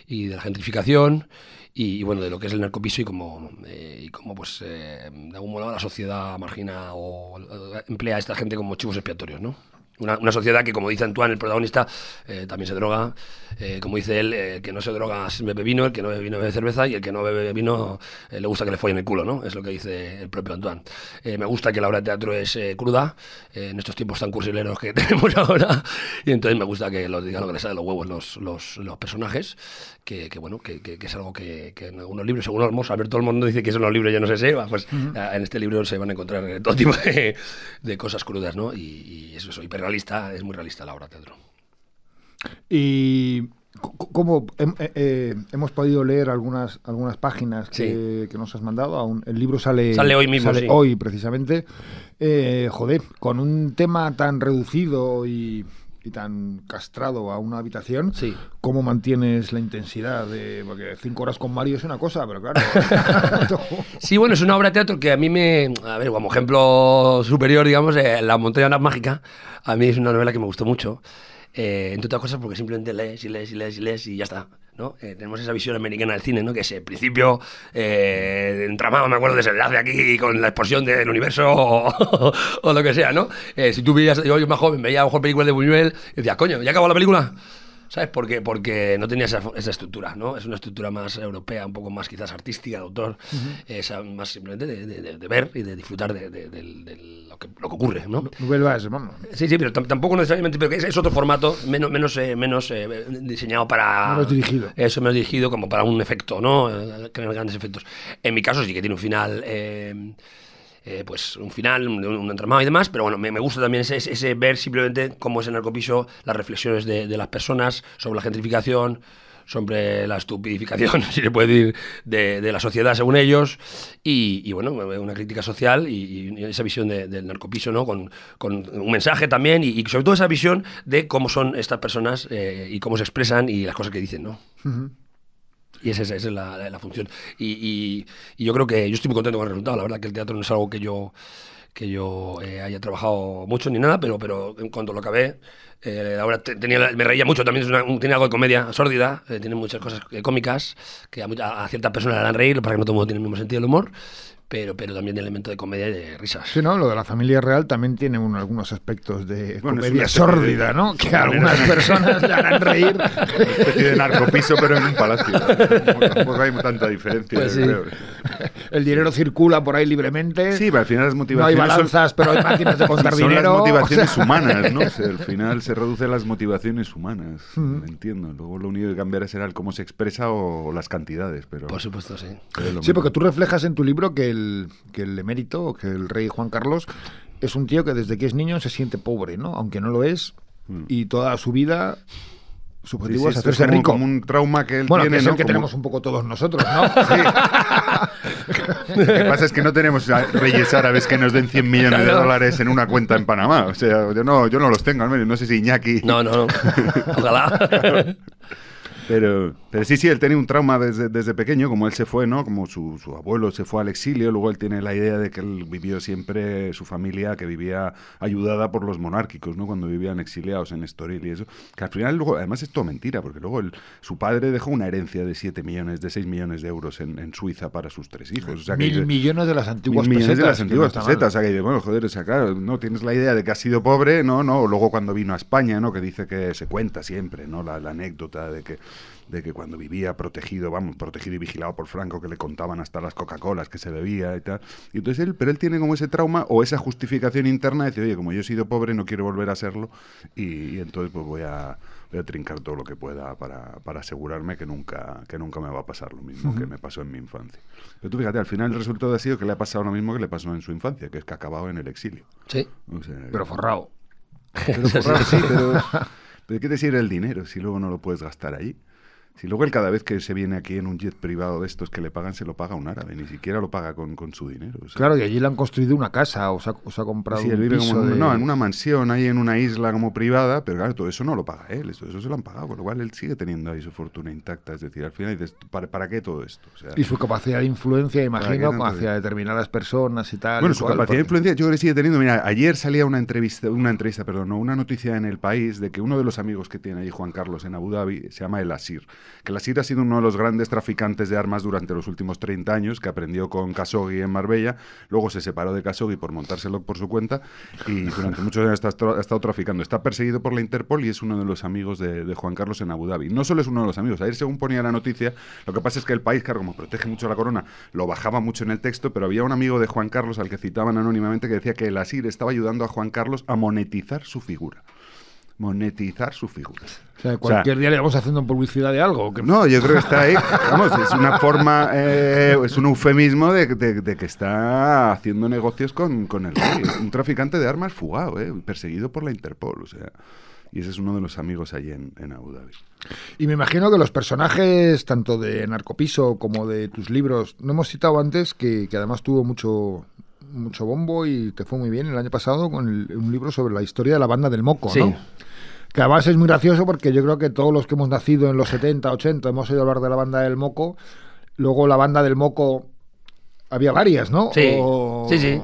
y de la gentrificación y, bueno, de lo que es el narcopiso y cómo, eh, y como pues eh, de algún modo la sociedad margina o, emplea a esta gente como chivos expiatorios, ¿no? Una, sociedad que, como dice Antoine, el protagonista, eh, también se droga. Eh, como dice él, eh, el que no se droga bebe vino, el que no bebe vino bebe cerveza y el que no bebe vino le gusta que le follen el culo, ¿no? Es lo que dice el propio Antoine. me gusta que la obra de teatro es cruda en estos tiempos tan cursileros que tenemos ahora y entonces me gusta que lo digan lo que les sale los huevos los, los, personajes, que, bueno, que, es algo que, en algunos libros, según ver, todo el mundo dice que son los libros ya no se si pues en este libro se van a encontrar todo tipo de, cosas crudas, ¿no? Y, eso es hiper es muy realista la obra teatro. Y ¿Cómo eh, eh, hemos podido leer algunas, algunas páginas que, nos has mandado? el libro sale, sale hoy mismo. hoy, precisamente. Eh, joder, con un tema tan reducido y, y tan castrado a una habitación, ¿cómo mantienes la intensidad? De, porque cinco horas con Mario es una cosa, pero claro. sí, bueno, es una obra de teatro que a mí me. A ver, como ejemplo superior, digamos, eh, La Montaña Mágica, a mí es una novela que me gustó mucho. Eh, entre otras cosas porque simplemente lees y lees y lees y lees y ya está. Eh, tenemos esa visión americana del cine, ¿no? Que es el principio eh, entramado, me acuerdo, de ese enlace aquí con la explosión del universo o, lo que sea, ¿no? Eh, si tú veías, yo, más joven, veía a lo mejor películas de Buñuel y decías, coño, ¿ya acabó la película? ¿Sabes por qué? Porque no tenía esa, estructura, ¿no? Es una estructura más europea, un poco más quizás artística, de autor, más simplemente de, ver y de disfrutar de, lo, que, lo, que, ocurre, ¿no? ese Sí, sí, pero tampoco necesariamente, pero es, otro formato menos, menos, eh, menos eh, diseñado para... Menos dirigido. Eso, menos dirigido como para un efecto, ¿no? Eh, crear grandes efectos. En mi caso sí que tiene un final... Eh, pues un final, un, entramado y demás, pero bueno, me, gusta también ese, ver simplemente cómo es el narcopiso, las reflexiones de, las personas sobre la gentrificación, sobre la estupidificación, si se puede decir, de, la sociedad según ellos, y, bueno, una crítica social y, esa visión del narcopiso, ¿no? Con, un mensaje también y, sobre todo esa visión de cómo son estas personas eh, y cómo se expresan y las cosas que dicen, ¿no? Y esa, es la, función. Y, yo creo que yo estoy muy contento con el resultado. La verdad que el teatro no es algo que yo que yo eh, haya trabajado mucho ni nada, pero, pero en cuanto lo acabé, ahora eh, me reía mucho, también tiene algo de comedia sórdida, eh, tiene muchas cosas cómicas que a, a, ciertas personas le harán reír, para que no todo el mundo tiene el mismo sentido del humor pero, pero también de elemento de comedia y de risas. Sí, ¿no? Lo de la familia real también tiene algunos aspectos de comedia sórdida, ¿no? Que a algunas personas le harán reír. Una especie de narcopiso, pero en un palacio. no hay tanta diferencia. Pues creo. El dinero circula por ahí libremente. Sí, pero al final las motivaciones... No hay balanzas, pero hay máquinas de contar son dinero. Son las motivaciones humanas, ¿no? O al final se reduce a las motivaciones humanas. no Entiendo. Luego lo único que cambiará será el cómo se expresa o, las cantidades, pero... Por supuesto, sí. Sí, porque tú reflejas en tu libro que que el emérito, que el rey Juan Carlos, es un tío que desde que es niño se siente pobre, ¿no? Aunque no lo es, mm. y toda su vida su objetivo sí, es como, rico. un trauma que él bueno, tiene, que es el que tenemos un poco todos nosotros, ¿no? Sí. Lo que pasa es que no tenemos reyes árabes que nos den 100 millones de dólares en una cuenta en Panamá. O sea, yo no, yo no los tengo, al menos. No sé si Iñaki... No, no, no. Ojalá. Pero, sí, sí, él tenía un trauma desde, pequeño, como él se fue, ¿no? Como su, abuelo se fue al exilio, luego él tiene la idea de que él vivió siempre su familia, que vivía ayudada por los monárquicos, ¿no? Cuando vivían exiliados en Estoril y eso. Que al final, luego, además, es todo mentira, porque luego él, su padre dejó una herencia de 7 millones, de 6 millones de euros en, Suiza para sus tres hijos. mil millones de las antiguas mil millones de las antiguas pesetas. O bueno, joder, o sea, claro, no tienes la idea de que ha sido pobre, ¿no? no Luego cuando vino a España, ¿no? Que dice que se cuenta siempre, ¿no? la anécdota de que de que cuando vivía protegido, vamos, protegido y vigilado por Franco, que le contaban hasta las Coca-Colas que se bebía y tal. Y entonces él, pero él tiene como ese trauma o esa justificación interna de decir, oye, como yo he sido pobre, no quiero volver a serlo y, entonces pues voy a, trincar todo lo que pueda para, asegurarme que nunca, que nunca me va a pasar lo mismo que me pasó en mi infancia. Pero tú fíjate, al final el resultado ha sido que le ha pasado lo mismo que le pasó en su infancia, que es que ha acabado en el exilio. Sí. pero forrado. Pero forrado, sí, pero... qué te sirve el dinero si luego no lo puedes gastar ahí y luego él cada vez que se viene aquí en un jet privado de estos que le pagan, se lo paga un árabe, ni siquiera lo paga con, su dinero. Claro, y allí le han construido una casa, o se ha, o se comprado vive en, No, en una mansión, ahí en una isla como privada, pero claro, todo eso no lo paga él, todo eso se lo han pagado, con lo cual él sigue teniendo ahí su fortuna intacta. Es decir, al final dices, ¿para, qué todo esto? y su capacidad de influencia, imagino, hacia determinadas personas y tal. Bueno, su capacidad de influencia yo creo que sigue teniendo. Mira, ayer salía una entrevista, una entrevista, perdón, no, una noticia en El País de que uno de los amigos que tiene ahí Juan Carlos en Abu Dhabi se llama El Asir que la SIR ha sido uno de los grandes traficantes de armas durante los últimos 30 años, que aprendió con Khashoggi en Marbella, luego se separó de Khashoggi por montárselo por su cuenta y durante muchos años ha estado traficando. Está perseguido por la Interpol y es uno de los amigos de, Juan Carlos en Abu Dhabi. No solo es uno de los amigos, ayer según ponía la noticia, lo que pasa es que el país, claro, como protege mucho a la corona, lo bajaba mucho en el texto, pero había un amigo de Juan Carlos al que citaban anónimamente que decía que el Asir estaba ayudando a Juan Carlos a monetizar su figura monetizar su figura. O sea, cualquier día le vamos haciendo publicidad de algo. No, yo creo que está ahí. Vamos, es una forma, eh, es un eufemismo de, que está haciendo negocios con, el rey. un traficante de armas fugado, eh, perseguido por la Interpol. O sea, y ese es uno de los amigos allí en, en Abu Dhabi. Y me imagino que los personajes, tanto de Narcopiso como de tus libros, no hemos citado antes que, además tuvo mucho, mucho bombo y que fue muy bien el año pasado con un libro sobre la historia de la banda del Moco, sí. Que además es muy gracioso porque yo creo que todos los que hemos nacido en los 70, 80, hemos oído hablar de la banda del Moco. Luego la banda del Moco había varias, ¿no? Sí, sí, sí.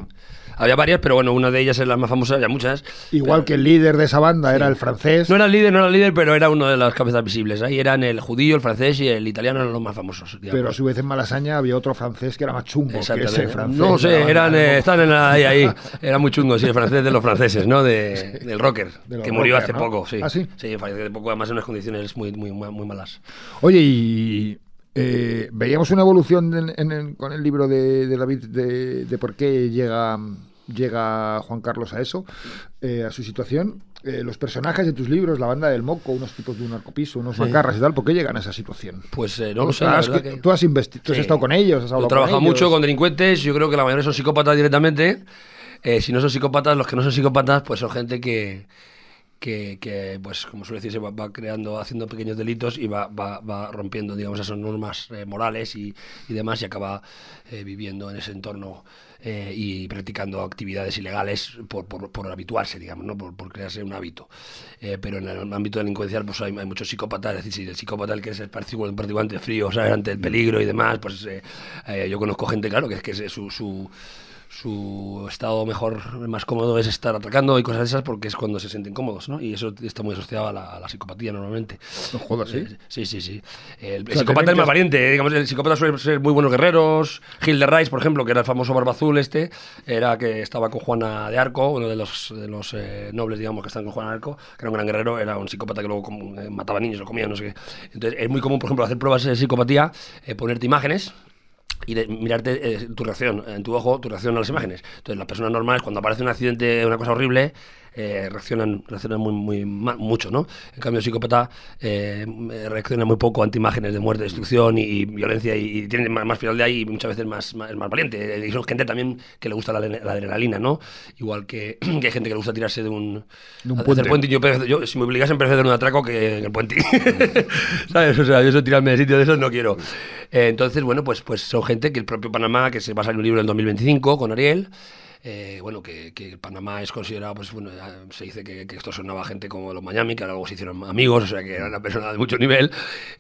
Había varias, pero bueno, una de ellas es la más famosa, había muchas. Igual que el líder de esa banda era el francés. No era el líder, no era líder, pero era uno de las cabezas visibles. Ahí eran el judío, el francés y el italiano eran los más famosos. Pero a su vez en Malasaña había otro francés que era más chungo que francés. No sé, eran, eh, están en ahí, ahí. Era muy chungo, sí, el francés de los franceses, ¿no? De, Del rocker, que murió hace poco, sí. ¿Ah, sí? Sí, hace poco, además en unas condiciones muy, muy, muy malas. Oye, y eh, veíamos una evolución con el libro de, David de, por qué llega, llega Juan Carlos a eso, eh, a su situación. Eh, los personajes de tus libros, la banda del moco, unos tipos de un arcopiso, unos mangarras macarras y tal, ¿por qué llegan a esa situación? Pues no lo sé. Tú has, estado con ellos, has hablado mucho con delincuentes, yo creo que la mayoría son psicópatas directamente. si no son psicópatas, los que no son psicópatas, pues son gente que, que, pues como suele decirse, va, va, creando, haciendo pequeños delitos y va, va, va rompiendo, digamos, esas normas eh, morales y, y, demás y acaba eh, viviendo en ese entorno eh, y practicando actividades ilegales por, por, por habituarse, digamos, ¿no? por, por crearse un hábito. pero en el ámbito delincuencial pues hay, muchos psicópatas, es decir, el psicópata el que es el participante frío, sea, ante el mm. peligro y demás, pues yo conozco gente, claro, que es que es su su estado mejor, más cómodo es estar atacando y cosas esas porque es cuando se sienten cómodos, ¿no? Y eso está muy asociado a la, psicopatía normalmente. los jodas, ¿sí? ¿eh? sí, sí, sí. El, psicópata es más valiente, eh, digamos, el psicópata suele ser muy buenos guerreros. Gil de Rice, por ejemplo, que era el famoso barba azul este, era que estaba con Juana de Arco, uno de los, eh, nobles, digamos, que están con Juana de Arco, que era un gran guerrero, era un psicópata que luego mataba niños, o comía, no sé qué. Entonces es muy común, por ejemplo, hacer pruebas de psicopatía, ponerte imágenes y de mirarte eh, tu reacción, en tu ojo, tu reacción a las imágenes. Entonces, las personas normales, cuando aparece un accidente, una cosa horrible, eh, reaccionan, reaccionan muy, mucho, ¿no? En cambio, el psicópata eh, eh, reacciona muy poco ante imágenes de muerte, destrucción y, violencia y, tiene más, final de ahí y muchas veces más, más, más, valiente. Y son gente también que le gusta la, adrenalina, ¿no? Igual que, hay gente que le gusta tirarse de un, de un puente. Yo, si me obligasen, prefiero hacer un atraco que en el puente. Mm. ¿Sabes? O sea, yo eso tirarme de sitio de esos no quiero. entonces, bueno, pues, pues son gente que el propio Panamá, que se va a salir un libro en 2025 con Ariel, eh, bueno, que, que, Panamá es considerado, pues bueno, se dice que, esto sonaba gente como los Miami, que luego se hicieron amigos, o sea, que era una persona de mucho nivel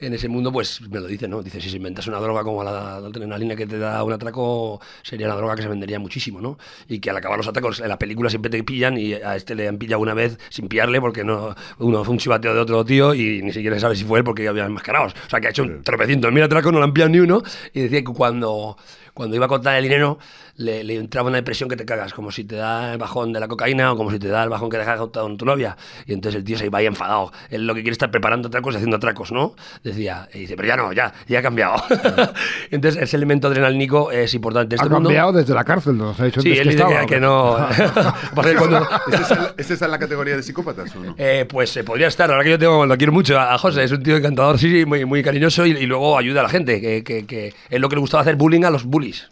en ese mundo, pues me lo dice, ¿no? Dice, si se inventas una droga como la, una línea que te da un atraco, sería la droga que se vendería muchísimo, ¿no? Y que al acabar los ataques en la película siempre te pillan y a este le han pillado una vez sin pillarle porque no, uno fue un chivateo de otro tío y ni siquiera sabe si fue él porque ya había enmascarados. O sea, que ha hecho un en mil atracos, no le han pillado ni uno, y decía que cuando, cuando iba a contar el dinero, le, entraba una depresión que te cagas, como si te da el bajón de la cocaína o como si te da el bajón que dejas con tu novia. Y entonces el tío se iba ahí enfadado. Él lo que quiere estar preparando atracos y haciendo atracos, ¿no? Decía, y dice, pero ya no, ya, ya ha cambiado. entonces ese elemento adrenalínico es importante. Este ha cambiado desde la cárcel, ¿no? sí, él dice que, no. ¿Es, esa, ¿Es la categoría de psicópatas o no? Eh, pues se eh, podría estar, ahora que yo tengo, lo quiero mucho a, José, es un tío encantador, sí, sí muy, muy cariñoso y, luego ayuda a la gente, que, que es lo que le gustaba hacer bullying a los bullies.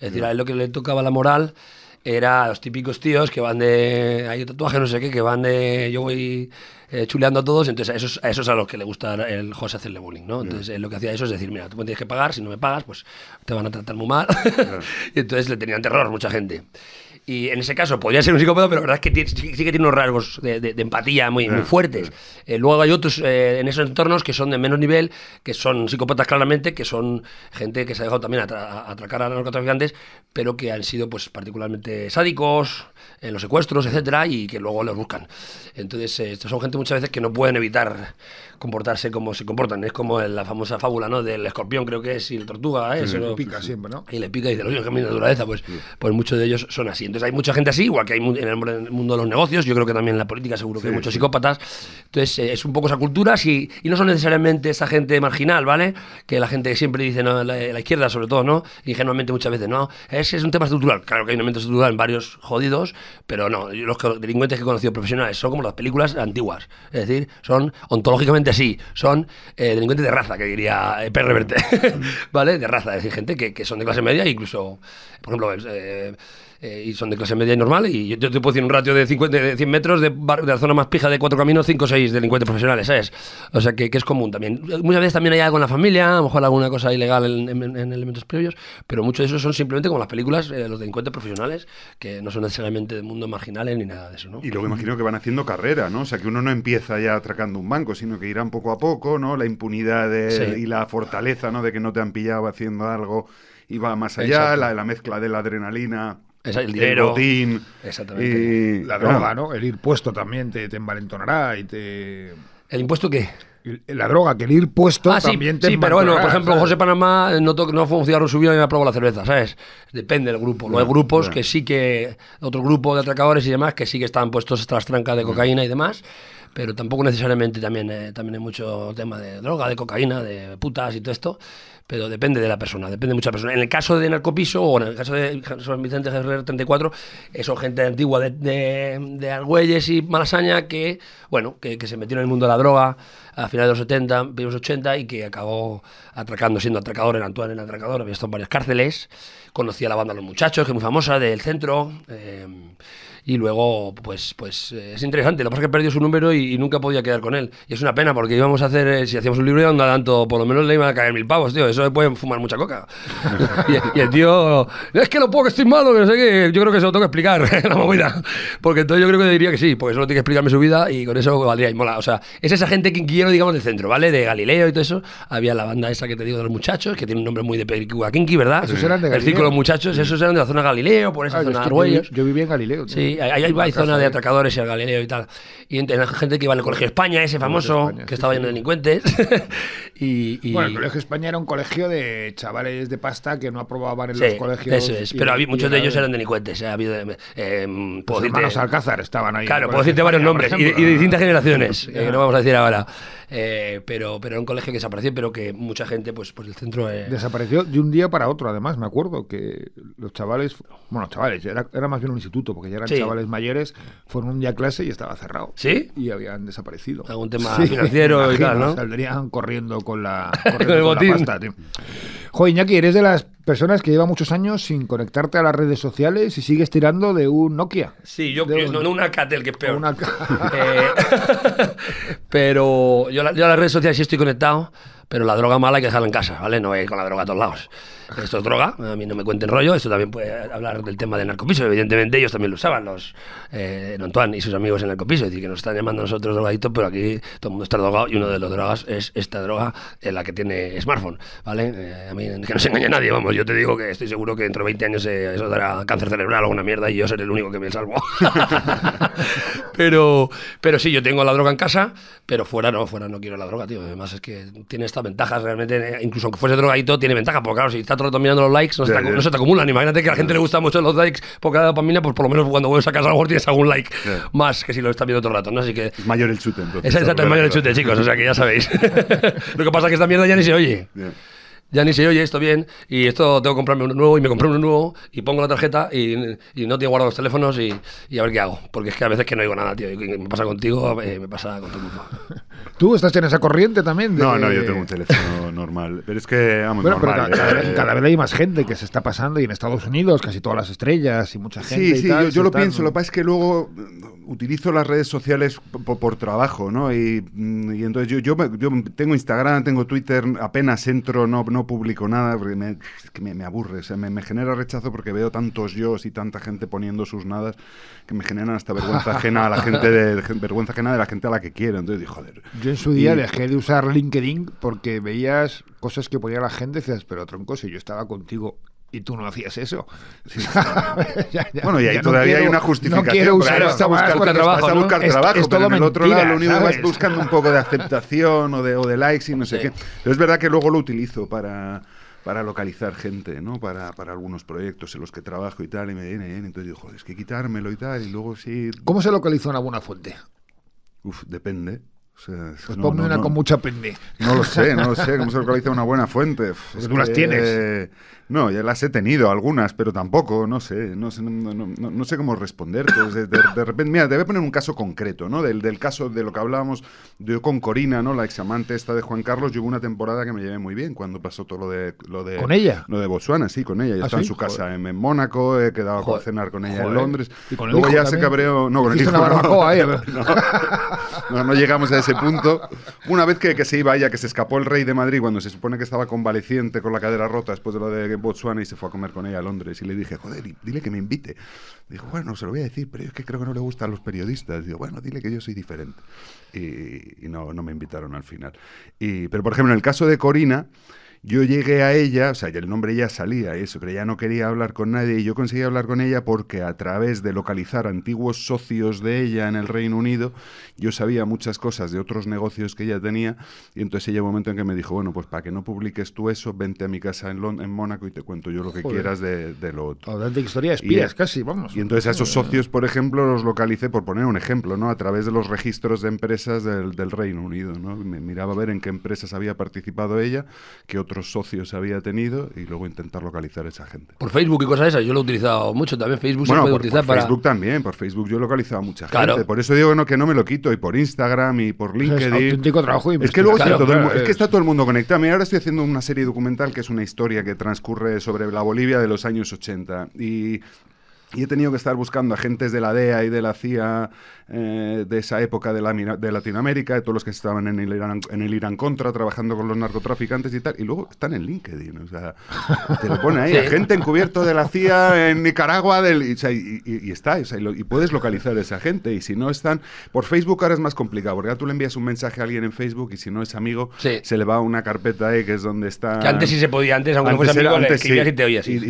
Es decir, a él lo que le tocaba la moral era los típicos tíos que van de. Hay tatuaje, no sé qué, que van de. Yo voy eh, chuleando a todos, entonces a esos, a esos a los que le gusta el José hacerle bullying, ¿no? Entonces lo que hacía eso es decir, mira, tú me tienes que pagar, si no me pagas, pues te van a tratar muy mal. y entonces le tenían terror mucha gente. Y en ese caso podría ser un psicópata, pero la verdad es que sí, que tiene unos rasgos de, empatía muy, fuertes. Eh, luego hay otros eh, en esos entornos que son de menos nivel, que son psicópatas claramente, que son gente que se ha dejado también atracar a los narcotraficantes, pero que han sido pues particularmente sádicos en los secuestros, etcétera, y que luego los buscan. Entonces, eh, son gente muchas veces que no pueden evitar comportarse como se comportan. Es como la famosa fábula ¿no? del escorpión, creo que es, y la tortuga, ¿eh? le pica siempre, ¿no? Y le pica y dice, lo que es mi naturaleza, pues, pues muchos de ellos son así. Entonces, hay mucha gente así, igual que hay en el mundo de los negocios, yo creo que también en la política seguro que hay muchos psicópatas. Entonces eh, es un poco esa cultura sí, y no son necesariamente esa gente marginal, ¿vale? Que la gente siempre dice, la, izquierda sobre todo, ¿no? Ingenuamente muchas veces, no, es, es un tema estructural. Claro que hay un elemento estructural en varios jodidos, pero no, los delincuentes que he conocido profesionales son como las películas antiguas, es decir, son ontológicamente así, son eh, delincuentes de raza, que diría eh, Perreverte, ¿vale? De raza, es decir, gente que, que son de clase media, incluso, por ejemplo, eh, eh, y son de clase media y normal. Y yo te puedo decir un ratio de, 50, de 100 metros de, de, la zona más pija de cuatro caminos, cinco o seis delincuentes profesionales, ¿sabes? O sea que, que, es común también. Muchas veces también hay algo en la familia, a lo mejor alguna cosa ilegal en, elementos previos, pero muchos de esos son simplemente como las películas, eh, los delincuentes profesionales, que no son necesariamente de mundo marginales ni nada de eso, ¿no? Y luego imagino que van haciendo carrera, ¿no? O sea que uno no empieza ya atracando un banco, sino que irán poco a poco, ¿no? La impunidad y la fortaleza, ¿no? De que no te han pillado haciendo algo y va más allá, la, la mezcla de la adrenalina el dinero. El botín, la droga, ¿no? El ir puesto también te, te envalentonará y te. ¿El impuesto qué? La droga, que el ir puesto ah, también sí, te Sí, pero bueno, por ejemplo, José Panamá eh, no, no fue un cigarro subido y me aprobó la cerveza, ¿sabes? Depende del grupo. No, hay grupos que sí que. Otro grupo de atracadores y demás que sí que están puestos tras trancas de cocaína y demás. Pero tampoco necesariamente también, eh, también hay mucho tema de droga, de cocaína, de putas y todo esto pero depende de la persona, depende de mucha persona. En el caso de Narcopiso o en el caso de San Vicente Ferrer 34, eh, son gente antigua de, de, Argüelles y Malasaña que, bueno, que, se metieron en el mundo de la droga a finales de los 70, primeros 80 y que acabó atracando, siendo atracador en Antoine, en atracador, había estado en varias cárceles. ...conocía la banda Los Muchachos, que es muy famosa, del centro. Eh, y luego, pues, pues eh, es interesante. Lo que pasa es que perdió su número y, nunca podía quedar con él. Y es una pena porque íbamos a hacer, eh, si hacíamos un libro, de Andalanto, tanto, por lo menos le iban a caer mil pavos, tío. Eso le pueden fumar mucha coca. y, el tío, es que lo puedo, que estoy malo, que no sé qué. Yo creo que se lo tengo que explicar, la movida. Porque entonces yo creo que diría que sí, porque solo tiene que explicarme su vida y con eso valdría y mola. O sea, es esa gente que quiero, digamos, del centro, ¿vale? De Galileo y todo eso. Había la banda esa que te digo de los muchachos, que tiene un nombre muy de película kinky, ¿verdad? Esos eran de El círculo de los muchachos, esos eran de la zona Galileo, por esa ah, zona yo, yo, vivía en Galileo. Tío. Sí, hay, hay, zona de atracadores y al Galileo y tal. Y entre la gente que iba al Colegio España, ese famoso, que estaba lleno de delincuentes. y, Bueno, el Colegio España era un colegio de chavales de pasta que no aprobaban en los colegios. Eso es, pero muchos de ellos eran delincuentes. Eh, habido, eh, em, los Alcázar estaban ahí. Claro, puedo decirte varios nombres y distintas generaciones, que eh, no vamos a decir ahora. Eh, pero, pero era un colegio que desapareció, pero que mucha gente, pues, por pues el centro... Eh, desapareció de un día para otro, además, me acuerdo, que los chavales, bueno, chavales, era, más bien un instituto, porque ya eran chavales mayores, fueron un día clase y estaba cerrado. ¿Sí? Y habían desaparecido. Algún tema financiero y tal, ¿no? Saldrían corriendo con la, con el botín. la pasta, eres de las personas que lleva muchos años sin conectarte a las redes sociales y sigues tirando de un Nokia. Sí, yo, creo, no, no, una Catel, que es peor. Eh, pero yo, yo a las redes sociales sí estoy conectado, pero la droga mala hay que dejarla en casa, ¿vale? No voy con la droga a todos lados. Esto es droga, a mí no me cuenten rollo. Esto también puede hablar del tema del narcopiso. Evidentemente, ellos también lo usaban, los eh, Antoine y sus amigos en el narcopiso. Es decir, que nos están llamando a nosotros drogaditos, pero aquí todo el mundo está drogado y una de las drogas es esta droga, en la que tiene smartphone. ¿Vale? Eh, a mí que no se engañe nadie, vamos. Yo te digo que estoy seguro que dentro de 20 años eh, eso dará cáncer cerebral o alguna mierda y yo seré el único que me salvo. pero, pero sí, yo tengo la droga en casa, pero fuera no, fuera no quiero la droga, tío. Además, es que tiene estas ventajas realmente, eh, incluso aunque fuese drogadito, tiene ventaja porque claro, si está rato mirando los likes, no, se, te, acumulan. Imagínate que a la gente le gusta mucho los likes por cada dopamina, pues por lo menos cuando vuelves a casa a lo mejor tienes algún like más que si lo estás viendo todo el rato, ¿no? Así que... Es mayor el chute, entonces. Exacto, es mayor el chute, chicos, o sea que ya sabéis. lo que pasa es que esta mierda ya ni se oye ya ni se oye esto bien y esto tengo que comprarme uno nuevo y me compré uno nuevo y pongo la tarjeta y, y no tengo guardado los teléfonos y, y, a ver qué hago. Porque es que a veces que no digo nada, tío. Y me pasa contigo, eh, me pasa con ¿Tú estás en esa corriente también? No, no, yo tengo un teléfono normal. Pero es que, vamos, normal, eh. cada, vez hay más gente que se está pasando y en Estados Unidos casi todas las estrellas y mucha gente. Sí, sí, yo, lo pienso. Lo que pasa es que luego mm, utilizo las redes sociales por, trabajo, ¿no? Y, mm, entonces yo, yo, tengo Instagram, tengo Twitter, apenas entro, no no publico nada porque me, que me, aburre, me, genera rechazo porque veo tantos yo y tanta gente poniendo sus nadas que me generan hasta vergüenza ajena a la gente, de, vergüenza ajena de la gente a la que quiero. Entonces joder. Yo en su día dejé de usar LinkedIn porque veías cosas que ponía la gente y decías, pero tronco, si yo estaba contigo y tú no hacías eso. bueno, y ahí todavía hay una justificación. No quiero usar esto para buscar, trabajo, vas a buscar trabajo, es, en el otro lado lo único que buscando un poco de aceptación o de, o de likes y no sé qué. Pero es verdad que luego lo utilizo para para localizar gente, ¿no? Para, para algunos proyectos en los que trabajo y tal, y me viene, bien entonces digo, joder, es que quitármelo y tal, y luego sí... ¿Cómo se localizó una buena fuente? Uf, depende. Pues no, una con mucha pende. No lo sé, no lo sé. ¿Cómo se localiza una buena fuente? tú las tienes. Eh, no, ya las he tenido algunas, pero tampoco, no sé. No sé, cómo responder, De, de, repente, mira, te voy a poner un caso concreto, ¿no? Del, del caso de lo que hablábamos yo con Corina, ¿no? La examante esta de Juan Carlos. Yo hubo una temporada que me llevé muy bien cuando pasó todo lo de. Lo de ¿Con ella? Lo de Botsuana, sí, con ella. Ya ¿Ah, está en su casa en, Mónaco, he quedado a cenar con ella en Londres. ¿Y Luego ya se cabreó. No, con el hijo. ¿eh? no, no llegamos a ese punto. Una vez que, que, se iba ella, que se escapó el rey de Madrid cuando se supone que estaba convaleciente con la cadera rota después de lo de Botswana y se fue a comer con ella a Londres. Y le dije, joder, dile que me invite. Dijo, bueno, se lo voy a decir, pero es que creo que no le gustan los periodistas. Digo, bueno, dile que yo soy diferente. Y, no, no me invitaron al final. Y, pero, por ejemplo, en el caso de Corina... Yo llegué a ella, o sea, el nombre ya salía, eso, pero ya no quería hablar con nadie y yo conseguí hablar con ella porque a través de localizar antiguos socios de ella en el Reino Unido, yo sabía muchas cosas de otros negocios que ella tenía y entonces ella un momento en que me dijo, bueno, pues para que no publiques tú eso, vente a mi casa en, Mónaco y te cuento yo lo que quieras de, lo otro. de historia espías, casi, vamos. Y entonces a esos socios, por ejemplo, los localicé, por poner un ejemplo, ¿no? A través de los registros de empresas del, Reino Unido, ¿no? Me miraba a ver en qué empresas había participado ella, que otros otros socios había tenido y luego intentar localizar a esa gente. Por Facebook y cosas esas, yo lo he utilizado mucho también. Facebook se puede utilizar por Facebook también, por Facebook yo he localizado a mucha gente. Por eso digo que no me lo quito, y por Instagram y por pues LinkedIn. Es que luego está, todo el, mundo conectado. Mira, ahora estoy haciendo una serie documental que es una historia que transcurre sobre la Bolivia de los años 80 y y he tenido que estar buscando agentes de la DEA y de la CIA eh, de esa época de, la, de, Latinoamérica, de todos los que estaban en el, Irán, en el Irán contra, trabajando con los narcotraficantes y tal. Y luego están en LinkedIn. O sea, te lo pone ahí, agente encubierto de la CIA en Nicaragua. Del, y, está, y, puedes localizar a esa gente. Y si no están. Por Facebook ahora es más complicado, porque tú le envías un mensaje a alguien en Facebook y si no es amigo, se le va a una carpeta ahí que es donde está. antes sí se podía, antes, aunque no fuese amigo, le sí, y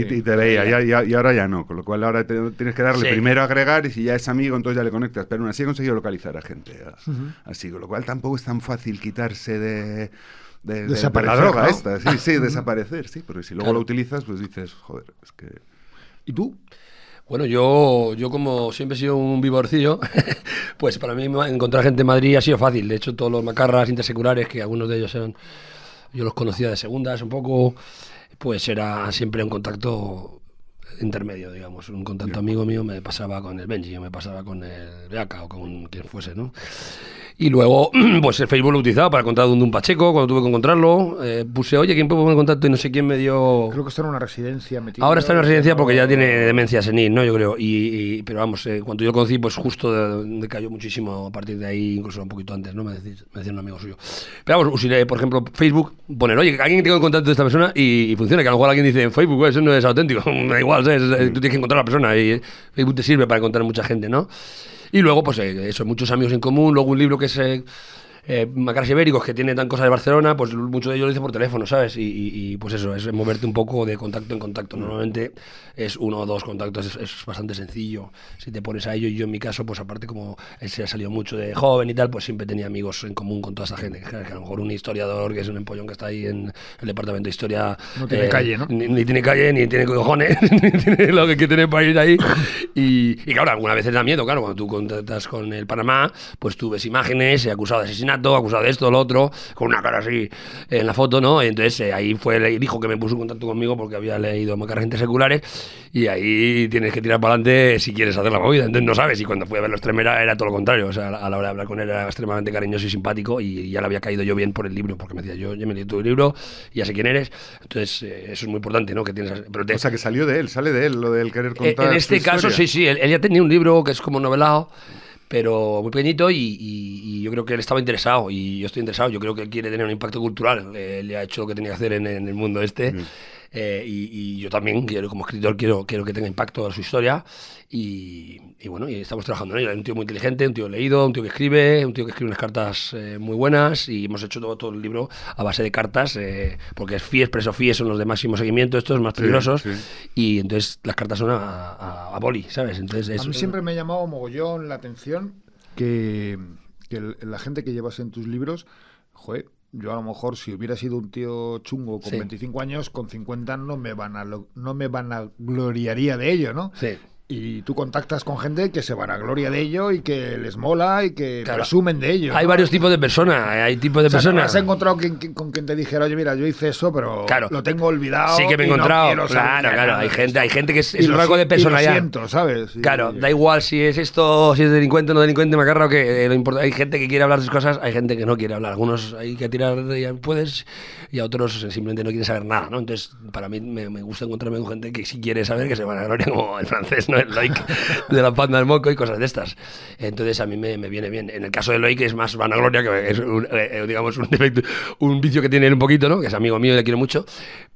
te y, te veía, y ahora ya no. Con lo cual ahora tienes que darle primero agregar y si ya es amigo, entonces ya le conectas. Pero aún así he conseguido localizar a gente. Así, con lo cual tampoco es tan fácil quitarse de. la droga esta, sí, desaparecer, sí, porque si luego lo utilizas, pues dices, joder, es que. ¿Y tú? Bueno, yo, yo como siempre he sido un vivorcillo, pues para mí encontrar gente en Madrid ha sido fácil. De hecho, todos los macarras interseculares, que algunos de ellos eran, yo los conocía de segundas un poco, pues era siempre un contacto intermedio, digamos. Un contacto amigo mío me pasaba con el Benji, o me pasaba con el Beaca o con quien fuese, ¿no? Y luego, pues el Facebook lo utilizaba para contar de un Pacheco, cuando tuve que encontrarlo. Eh, puse, oye, ¿quién puedo poner contacto? Y no sé quién me dio... Creo que está en una residencia Ahora está en una residencia porque ya tiene demencia senil, ¿no? Yo creo. Y, pero vamos, eh, cuando yo conocí, pues justo de de muchísimo a partir de ahí, incluso un poquito antes, ¿no? Me, me decía un amigo suyo. Pero vamos, por ejemplo, Facebook, poner, oye, alguien tengo contacto de esta persona y, funciona. Que a lo mejor alguien dice, en Facebook, eso no es auténtico. da igual, Tú tienes que encontrar a la persona y eh, Facebook te sirve para encontrar mucha gente, ¿no? Y luego, pues eh, eso, muchos amigos en común, luego un libro que se eh, ibéricos que tiene tan cosas de Barcelona, pues mucho de ellos lo hice por teléfono, ¿sabes? Y, pues eso, es moverte un poco de contacto en contacto. Normalmente es uno o dos contactos, es, bastante sencillo. Si te pones a ello, y yo en mi caso, pues aparte como él se ha salido mucho de joven y tal, pues siempre tenía amigos en común con toda esa gente. Que a lo mejor un historiador que es un empollón que está ahí en el departamento de historia. No tiene eh, calle, ¿no? Ni, tiene calle, ni tiene cojones, ni tiene lo que tiene para ir ahí. Y, y alguna vez veces da miedo, claro, cuando tú contactas con el Panamá, pues tú ves imágenes, acusado de asesinato acusado de esto, lo otro, con una cara así en la foto, ¿no? entonces eh, ahí fue, dijo que me puso en contacto conmigo porque había leído gente Seculares y ahí tienes que tirar para adelante si quieres hacer la movida. Entonces no sabes. Y cuando fui a ver los Tremera era todo lo contrario. O sea, a la hora de hablar con él era extremadamente cariñoso y simpático y ya le había caído yo bien por el libro porque me decía yo, ya me leí tu libro, ya sé quién eres. Entonces eh, eso es muy importante, ¿no? Que tienes, pero O sea, que salió de él, sale de él lo del querer eh, contar. en este caso, sí, sí. él ya tenía un libro que es como novelado pero muy pequeñito y, yo creo que él estaba interesado y yo estoy interesado, yo creo que él quiere tener un impacto cultural, eh, le ha hecho lo que tenía que hacer en, el mundo este. Mm. Eh, y, yo también, quiero, como escritor, quiero, quiero que tenga impacto en su historia. Y, bueno, y estamos trabajando en ello. un tío muy inteligente, un tío leído, un tío que escribe, un tío que escribe unas cartas eh, muy buenas. Y hemos hecho todo, el libro a base de cartas, eh, porque es FIES, preso son los de máximo seguimiento, estos más peligrosos. Y entonces las cartas son a, boli, ¿sabes? Entonces, a mí siempre me ha llamado mogollón la atención que, que la gente que llevas en tus libros, joder, yo a lo mejor si hubiera sido un tío chungo con 25 años, con 50 no me van a no me van a gloriaría de ello, ¿no? Sí y tú contactas con gente que se van a gloria de ello y que les mola y que claro. de ello. Hay varios tipos de personas, eh, hay tipos de personas. ¿Has encontrado con quien te dijera, oye, mira, yo hice eso, pero claro. lo tengo olvidado? Sí que me he encontrado. claro, claro, hay gente, hay gente que es, un rango de personalidad. Y lo siento, ¿sabes? claro, da igual si es esto, si es delincuente o no delincuente, me o que eh, lo importa. Hay gente que quiere hablar de sus cosas, hay gente que no quiere hablar. Algunos hay que tirar, y puedes, y a otros simplemente no quieren saber nada, ¿no? Entonces, para mí me, me gusta encontrarme con gente que sí quiere saber que se van a gloria como el francés, ¿no? Loic de la panda del moco y cosas de estas. Entonces a mí me, me viene bien. En el caso de Loic es más vanagloria, que es eh, eh, digamos un, vicio que tiene un poquito, ¿no? que es amigo mío y le quiero mucho.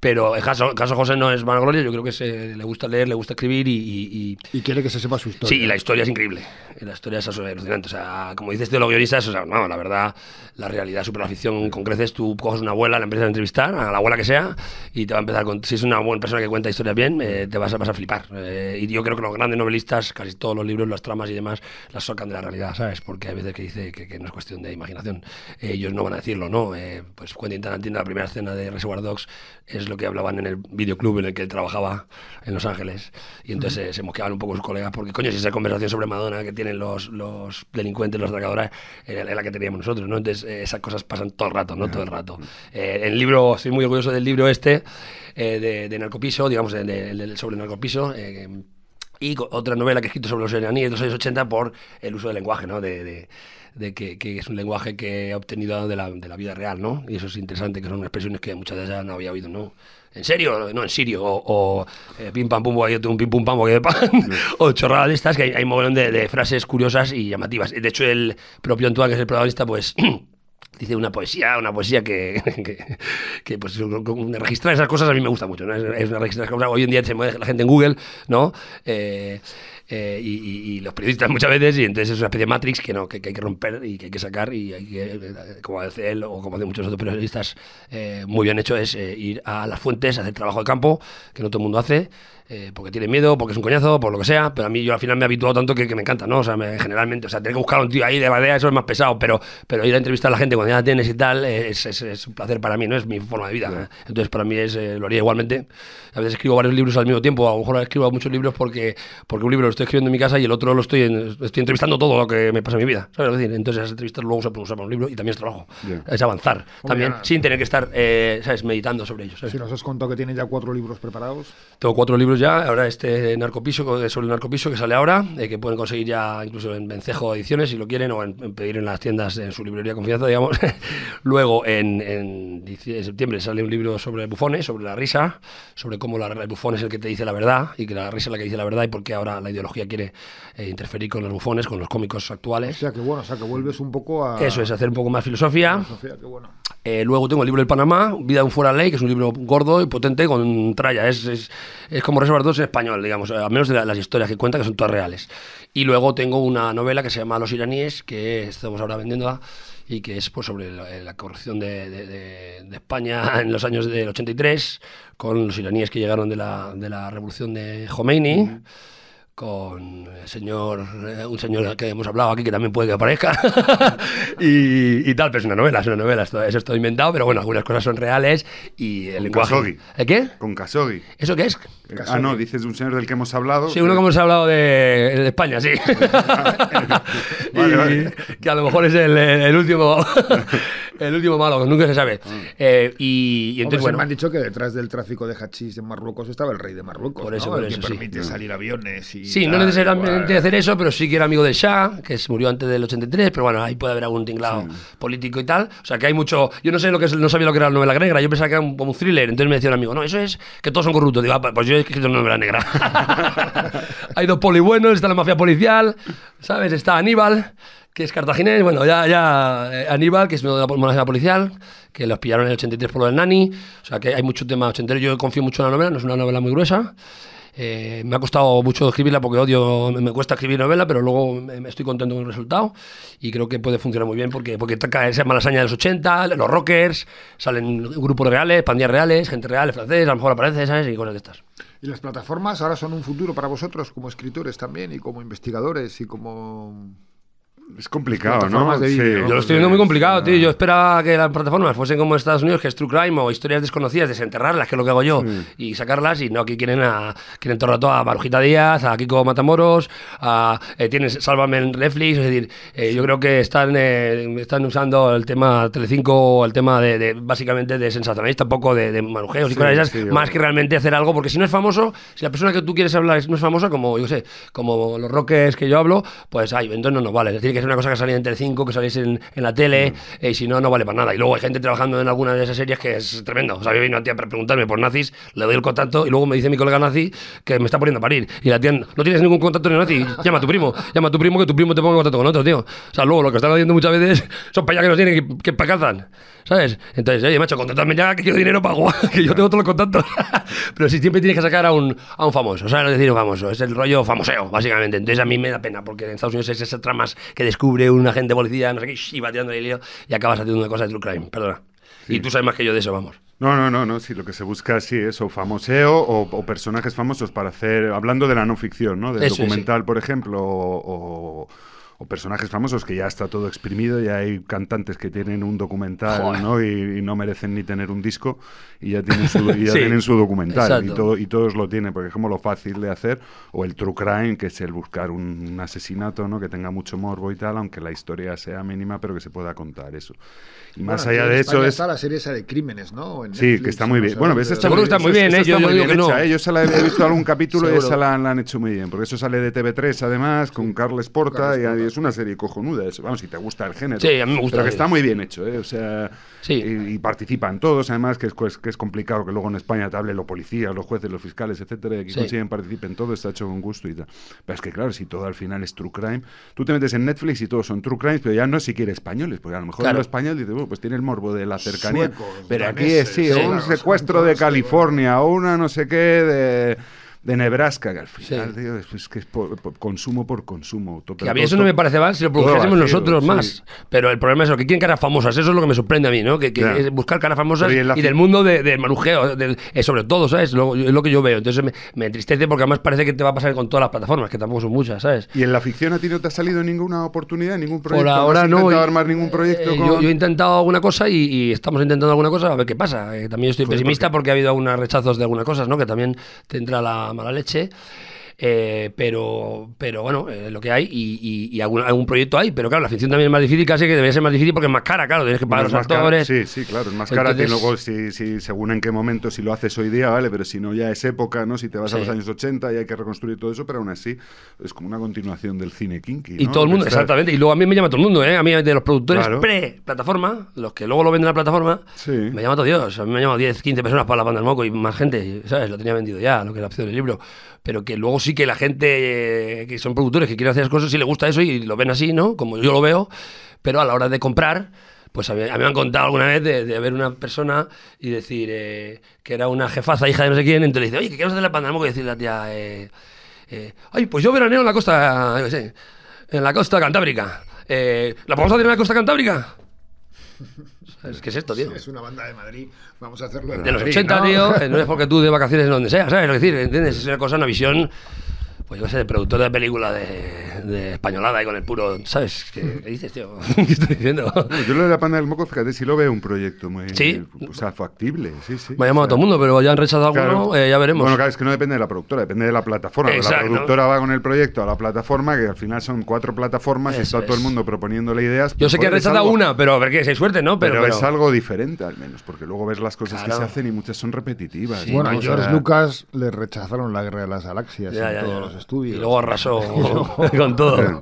Pero el caso, el José no es vanagloria, yo creo que le gusta leer, le gusta escribir y, y, quiere que se sepa su historia. Sí, y la historia es increíble. La historia es alucinante. O sea, como dices de lo guionistas, o sea, no, la verdad, la realidad super la ficción con creces. Tú coges una abuela, la empiezas a entrevistar, a la abuela que sea, y te va a empezar con... Si es una buena persona que cuenta historias bien, eh, te vas a, vas a flipar. y yo creo que lo grandes novelistas, casi todos los libros, las tramas y demás, las sacan de la realidad, ¿sabes? Porque hay veces que dice que, no es cuestión de imaginación. Eh, ellos no van a decirlo, ¿no? Eh, pues Quentin Tarantino, la primera escena de Reservoir Dogs, es lo que hablaban en el videoclub en el que él trabajaba en Los Ángeles. Y entonces eh, se mosqueaban un poco sus colegas, porque coño, si esa conversación sobre Madonna que tienen los, los delincuentes, los atracadores, era la que teníamos nosotros, ¿no? Entonces eh, esas cosas pasan todo el rato, ¿no? Todo el rato. el libro, soy muy orgulloso del libro este, de, Narcopiso, digamos, sobre Narcopiso. Eh, y otra novela que he escrito sobre los iraníes de los años 80 por el uso del lenguaje, ¿no? De, de, que, es un lenguaje que he obtenido de la, de la, vida real, ¿no? Y eso es interesante, que son expresiones que muchas de ya no había oído, ¿no? ¿En serio? No, en sirio. O, eh, pim pam pum, yo un pim pum pam, o chorradas estas, que hay, hay un montón de, frases curiosas y llamativas. De hecho, el propio Antoine, que es el protagonista, pues. dice una poesía, una poesía que, que, que pues, registrar esas cosas a mí me gusta mucho, ¿no? Es, una registrar cosas. Hoy en día se mueve la gente en Google, ¿no? Eh, eh y, los periodistas muchas veces, y entonces es una especie de matrix que, no, que, hay que romper y que hay que sacar, y hay que, eh, como hace él o como hace muchos otros periodistas, eh, muy bien hecho es ir a las fuentes, hacer trabajo de campo, que no todo el mundo hace, eh, porque tiene miedo, porque es un coñazo, por lo que sea, pero a mí yo al final me he habituado tanto que, me encanta, ¿no? O sea, generalmente, o sea, tener que buscar a un tío ahí de Badea eso es más pesado, pero, pero ir a entrevistar a la gente cuando ya la tienes y tal, es, un placer para mí, ¿no? Es mi forma de vida. ¿eh? Entonces, para mí es, eh, lo haría igualmente. A veces escribo varios libros al mismo tiempo, a lo mejor escribo muchos libros porque, porque un libro lo estoy escribiendo en mi casa y el otro lo estoy, estoy entrevistando todo lo que me pasa en mi vida, ¿sabes? decir, entonces esas entrevistas luego se pueden usar para un libro y también es trabajo, es avanzar, también sin tener que estar, ¿sabes?, meditando sobre ellos. Si nos has contado que tienes ya cuatro libros preparados. Tengo cuatro libros ya, ahora este narcopiso, sobre el narcopiso que sale ahora, eh, que pueden conseguir ya incluso en Vencejo Ediciones si lo quieren o en, pedir en las tiendas, en su librería de confianza, digamos. Luego en, septiembre sale un libro sobre bufones, sobre la risa, sobre cómo la, el bufón es el que te dice la verdad y que la risa es la que dice la verdad y por qué ahora la ideología quiere eh, interferir con los bufones, con los cómicos actuales. O sea que bueno, o sea que vuelves un poco a... Eso es, hacer un poco más filosofía. filosofía bueno. Eh, luego tengo el libro del Panamá, Vida de un fuera ley, que es un libro gordo y potente con tralla. Es, es, es como sobre todo es español, digamos, eh, al menos de las historias que cuenta, que son todas reales. Y luego tengo una novela que se llama Los iraníes, que estamos ahora vendiendo y que es pues, sobre la, corrupción de, España en los años del 83, con los iraníes que llegaron de la, revolución de Khomeini con el señor, eh, un señor que hemos hablado aquí que también puede que aparezca y, tal, pero es una novela, es una novela, esto, es todo inventado, pero bueno, algunas cosas son reales y el con ¿Eh, qué? Con Khashoggi. ¿Eso qué es? Eh, ah, no, dices un señor del que hemos hablado. Sí, uno que hemos hablado de, España, sí. que a lo mejor es el, el último el último malo, nunca se sabe. Mm. Eh, y, entonces, me han dicho que detrás del tráfico de hachís en Marruecos estaba el rey de Marruecos, por eso, permite mm. salir aviones Sí, no necesariamente pues. hacer eso, pero sí que era amigo de Shah, que se murió antes del 83, pero bueno, ahí puede haber algún tinglado político y tal. O sea, que hay mucho... Yo no sé lo que no sabía lo que era la novela negra, yo pensaba que era un, thriller, entonces me decía un amigo, no, eso es que todos son corruptos. Digo, ah, pues yo he escrito una novela negra. hay dos poli buenos, está la mafia policial, ¿sabes? Está Aníbal que es cartaginés, bueno, ya, ya eh, Aníbal, que es uno de la monarquía policial, que los pillaron en el 83 por lo del Nani, o sea que hay muchos temas 80. yo confío mucho en la novela, no es una novela muy gruesa, eh, me ha costado mucho escribirla porque odio, me cuesta escribir novela, pero luego me estoy contento con el resultado y creo que puede funcionar muy bien porque, porque toca esa malasaña de los 80, los rockers, salen grupos reales, pandillas reales, gente real, francés, a lo mejor aparece, ¿sabes? Y cosas de estas. ¿Y las plataformas ahora son un futuro para vosotros como escritores también y como investigadores y como es complicado, ¿no? Yo lo estoy viendo muy complicado, tío. Yo esperaba que las plataformas fuesen como Estados Unidos, que es True Crime o historias desconocidas, desenterrarlas, que es lo que hago yo, y sacarlas. Y no, aquí quieren, a, quieren todo el rato a Marujita Díaz, a Kiko Matamoros, a, eh, tienes Sálvame en Netflix. Es decir, eh, yo creo que están, eh, están usando el tema Telecinco, el tema de, básicamente de sensacionalista, un poco de, de y cosas esas, más que realmente hacer algo. Porque si no es famoso, si la persona que tú quieres hablar no es famosa, como yo sé, como los roques que yo hablo, pues ahí entonces no nos vale. Es decir, que es una cosa que salía en Telecinco, que salís en, en, la tele, mm. eh, y si no, no vale para nada. Y luego hay gente trabajando en alguna de esas series que es tremendo. O sea, vino una tía para preguntarme por nazis, le doy el contacto y luego me dice mi colega nazi que me está poniendo a parir. Y la tía, no tienes ningún contacto ni nazi, llama a tu primo, llama a tu primo que tu primo te ponga en contacto con otro, tío. O sea, luego lo que están haciendo muchas veces son para allá que nos tienen que, que ¿sabes? Entonces, oye, macho, contratadme ya que quiero dinero para que yo tengo todo los contactos. Pero si siempre tienes que sacar a un, a un famoso, ¿sabes? decir, un famoso, es el rollo famoseo, básicamente. Entonces a mí me da pena, porque en Estados Unidos es esa tramas que descubre un agente policía, no sé qué, y va el lío y acabas haciendo una cosa de true crime, perdona. Y tú sabes más que yo de eso, vamos. No, no, no, no. Sí, lo que se busca sí es o famoseo o, personajes famosos para hacer. Hablando de la no ficción, ¿no? De documental, por ejemplo, o o personajes famosos que ya está todo exprimido, ya hay cantantes que tienen un documental ¿no? Y, no merecen ni tener un disco y ya tienen su, documental y, todos lo tienen, porque es como lo fácil de hacer, o el true crime, que es el buscar un, asesinato ¿no? que tenga mucho morbo y tal, aunque la historia sea mínima, pero que se pueda contar eso. Y más allá de eso es... Está la serie esa de crímenes, ¿no? sí, que está muy bien. bueno, ves, está, está, muy bien, ¿eh? Yo, yo la he visto algún capítulo y esa la, han hecho muy bien, porque eso sale de TV3 además, con Carles Porta y es una serie cojonuda. vamos, si te gusta el género. Sí, a mí me gusta. que está muy bien hecho, ¿eh? O sea, sí. y, participan todos, además, que es, pues, que es complicado que luego en España te hable los policías, los jueces, los fiscales, etcétera, y que consiguen participen todo, está hecho con gusto y tal. Pero es que, claro, si todo al final es true crime, tú te metes en Netflix y todos son true crimes, pero ya no es siquiera españoles, porque a lo mejor en lo español dices, bueno, oh, pues tiene el morbo de la cercanía. pero aquí es, sí, un secuestro de California, o una no sé qué de de Nebraska, que al final, es que es consumo por consumo. a mí eso no me parece mal si lo produjésemos nosotros más. Pero el problema es que quieren caras famosas, eso es lo que me sorprende a mí, ¿no? Que, buscar caras famosas y, del mundo de, de del, eh, sobre todo, ¿sabes? es lo que yo veo. Entonces me, entristece porque además parece que te va a pasar con todas las plataformas, que tampoco son muchas, ¿sabes? ¿Y en la ficción a ti no te ha salido ninguna oportunidad, ningún proyecto? Por ahora no. intentado armar ningún proyecto? Eh, yo, he intentado alguna cosa y, estamos intentando alguna cosa, a ver qué pasa. Eh, también estoy pesimista porque... ha habido algunos rechazos de algunas cosas, ¿no? Que también te entra la mala leche eh, pero, pero bueno, lo que hay y, y, algún, proyecto hay. Pero claro, la ficción también es más difícil, casi que debe ser más difícil porque es más cara, claro, tienes que pagar los actores. sí, sí, claro, es más cara. luego, si, si, según en qué momento, si lo haces hoy día, vale, pero si no, ya es época, ¿no? Si te vas a los años 80 y hay que reconstruir todo eso, pero aún así es como una continuación del cine kinky. Y todo el mundo, exactamente. Y luego a mí me llama todo el mundo, ¿eh? A mí de los productores pre-plataforma, los que luego lo venden a la plataforma, me llama todo Dios. A mí me han llamado 10, 15 personas para la banda del moco y más gente, ¿sabes? Lo tenía vendido ya, lo que era opción del libro pero que luego sí que la gente eh, que son productores, que quieren hacer las cosas, sí le gusta eso y lo ven así, ¿no? Como yo lo veo, pero a la hora de comprar, pues a mí, me han contado alguna vez de, ver una persona y decir eh, que era una jefaza, hija de no sé quién, entonces le dice, oye, ¿qué quieres hacer la pandemia? Y decirle la tía, eh, ay, pues yo veraneo en la costa, en la costa cantábrica. ¿La podemos hacer en la costa cantábrica? es ¿Qué es esto, tío? es una banda de Madrid, vamos a hacerlo de, de los 80, ¿no? No es porque tú de vacaciones en donde sea, ¿sabes? Es decir, ¿entiendes? Es una cosa, una visión pues yo sé, el productor de película de, españolada y con el puro, ¿sabes? ¿Qué, dices, tío? ¿Qué estoy diciendo? yo lo de la pana del moco, fíjate, si lo veo un proyecto muy. ¿Sí? O sea, factible, sí, sí. Me a todo el mundo, pero ya han rechazado uno, eh, ya veremos. Bueno, claro, es que no depende de la productora, depende de la plataforma. La productora va con el proyecto a la plataforma, que al final son cuatro plataformas y está todo el mundo proponiéndole ideas. Yo pues sé que han rechazado una, pero a ver qué, si hay suerte, ¿no? Pero, es algo diferente al menos, porque luego ves las cosas que se hacen y muchas son repetitivas. bueno, a George Lucas le rechazaron la guerra de las galaxias. y y luego arrasó con todo.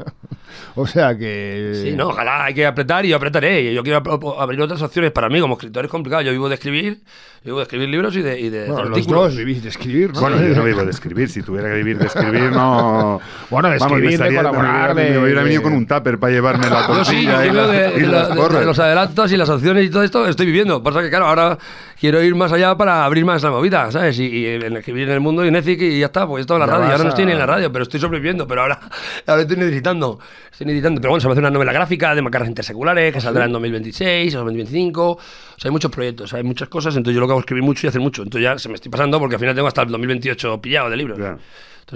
O sea que. Sí, no, ojalá hay que apretar y yo apretaré. Yo quiero abrir otras opciones para mí. Como escritor es complicado. Yo vivo de escribir, vivo de escribir libros y de. Y de bueno, los dos vivís de escribir, ¿no? Bueno, yo no vivo de escribir. Si tuviera que vivir de escribir, no. Bueno, de escribir, estaría, de colaborar. Me, hubiera venido con un tupper para llevarme la tortilla. sí, yo de, los adelantos y las opciones y todo esto estoy viviendo. Pasa que, claro, ahora quiero ir más allá para abrir más la movida, ¿sabes? Y, escribir en el mundo y Netflix y ya está, pues estado en la radio. Ahora no estoy ni en la radio, pero estoy sobreviviendo, pero ahora, ahora estoy necesitando Estoy editando, pero bueno, se va a hacer una novela gráfica de macarras interseculares que ah, saldrá en 2026 o 2025. O sea, hay muchos proyectos, hay muchas cosas. Entonces yo lo que hago es escribir mucho y hacer mucho. Entonces ya se me estoy pasando porque al final tengo hasta el 2028 pillado de libros. Entonces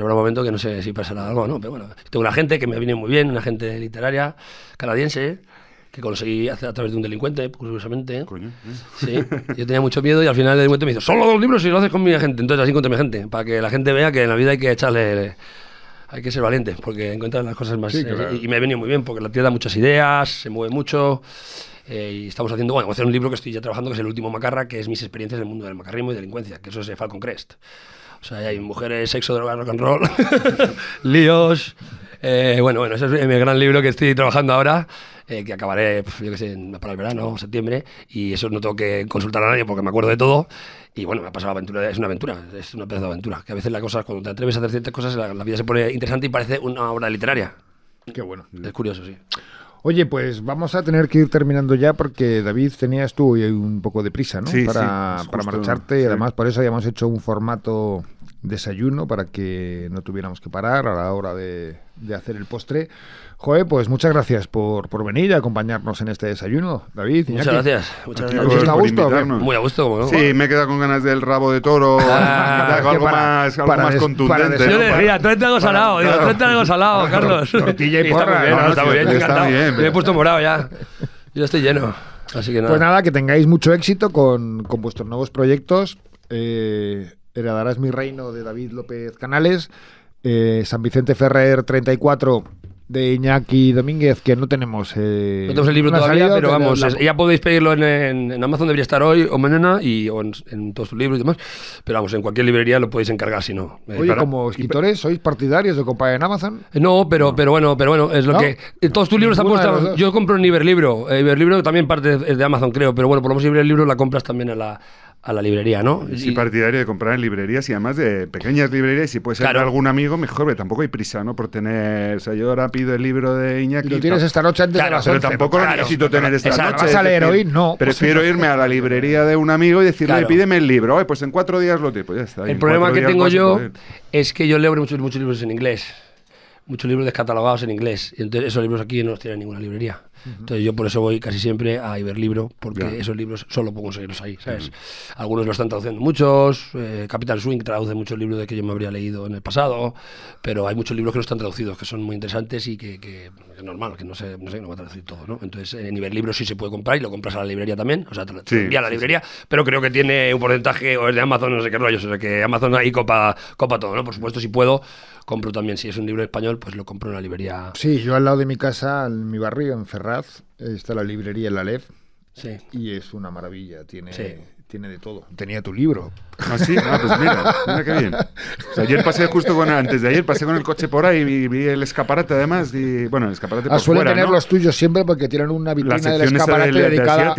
habrá un momento que no sé si pasará algo o no. Pero bueno, tengo una gente que me viene muy bien, una gente literaria canadiense que conseguí hacer a través de un delincuente, curiosamente. Coño, eh. Sí. Yo tenía mucho miedo y al final el delincuente me dice, solo dos libros y lo haces con mi gente. Entonces así encontré mi gente, para que la gente vea que en la vida hay que echarle hay que ser valiente porque encuentras las cosas más. Eh, y, me ha venido muy bien porque la tierra da muchas ideas, se mueve mucho. Eh, y estamos haciendo, bueno, voy a hacer un libro que estoy ya trabajando, que es el último Macarra, que es mis experiencias en el mundo del macarrismo y delincuencia, que eso es Falcon Crest. O sea, hay mujeres, sexo, droga, rock and roll, líos. Eh, bueno, bueno, ese es mi gran libro que estoy trabajando ahora, que acabaré, yo qué sé, para el verano, septiembre, y eso no tengo que consultar a nadie porque me acuerdo de todo. Y bueno, me ha pasado aventura, es una aventura, es una pedazo de aventura. Que a veces las cosas, cuando te atreves a hacer ciertas cosas, la, vida se pone interesante y parece una obra literaria. Qué bueno. Es curioso, sí. Oye, pues vamos a tener que ir terminando ya porque David tenías tú un poco de prisa, ¿no? para, para marcharte y además por eso hemos hecho un formato desayuno para que no tuviéramos que parar a la hora de, de hacer el postre. Joe, pues muchas gracias por, por venir y acompañarnos en este desayuno, David. Muchas gracias. Muchas gracias. ¿Está a gusto, Muy a gusto, como Sí, me he quedado con ganas del rabo de toro. Ah, algo, más, algo más contundente. Yo decía tráete algo salado, digo, tráete algo salado, Carlos. Tortilla y porra. Está muy bien, está Me he puesto morado ya. Yo estoy lleno. Pues nada, que tengáis mucho éxito con, con vuestros nuevos proyectos. Eh, Heredarás mi reino de David López Canales. Eh, San Vicente Ferrer 34 de Iñaki Domínguez, que no tenemos. Eh, el libro todavía, pero vamos, ya podéis pedirlo en, Amazon, debería estar hoy o mañana, y, o en, todos tus libros y demás. Pero vamos, en cualquier librería lo podéis encargar si no. Eh, como escritores, ¿sois partidarios de comprar en Amazon? Eh, no, pero, pero bueno, pero bueno, es lo que. Todos tus libros están puestos. Yo compro en Iberlibro. Iberlibro también parte de Amazon, creo, pero bueno, por lo menos Iberlibro la compras también a la, a la librería, ¿no? Sí, partidario de comprar en librerías y además de pequeñas librerías. Si puede ser algún amigo, mejor, pero tampoco hay prisa, ¿no? Por tener. O sea, yo ahora pido el libro de Iñaki. Lo tienes esta noche antes de las 11, Pero tampoco lo necesito tener esta noche. a leer hoy? No. Prefiero irme a la librería de un amigo y decirle, pídeme el libro. pues en cuatro días lo tengo. Pues ya está. El problema que tengo yo es que yo leo muchos, muchos libros en inglés. Muchos libros descatalogados en inglés. y Entonces, esos libros aquí no los tiene ninguna librería. Entonces yo por eso voy casi siempre a Iberlibro, porque esos libros solo puedo conseguirlos ahí, ¿sabes? Algunos lo están traduciendo muchos, eh, Capital Swing traduce muchos libros de que yo me habría leído en el pasado, pero hay muchos libros que no están traducidos, que son muy interesantes y que, es normal, que no sé, no sé, no va a traducir todo, ¿no? Entonces en Iberlibro sí se puede comprar y lo compras a la librería también, o sea, te envía a la librería, pero creo que tiene un porcentaje o es de Amazon, no sé qué rollos, o sea, que Amazon ahí copa, copa todo, ¿no? Por supuesto, si puedo, compro también, si es un libro español, pues lo compro en la librería. Sí, yo al lado de mi casa, en mi barrio, en Ferraz, está la librería La Lev. Sí. Y es una maravilla, tiene tiene de todo. Tenía tu libro. Ah, sí, ah, pues mira, mira qué bien. O sea, ayer pasé justo con, antes de ayer pasé con el coche por ahí y vi el escaparate además. Y, bueno, el escaparate ah, por suelen suele tener los tuyos siempre porque tienen una vitrina del escaparate de, dedicada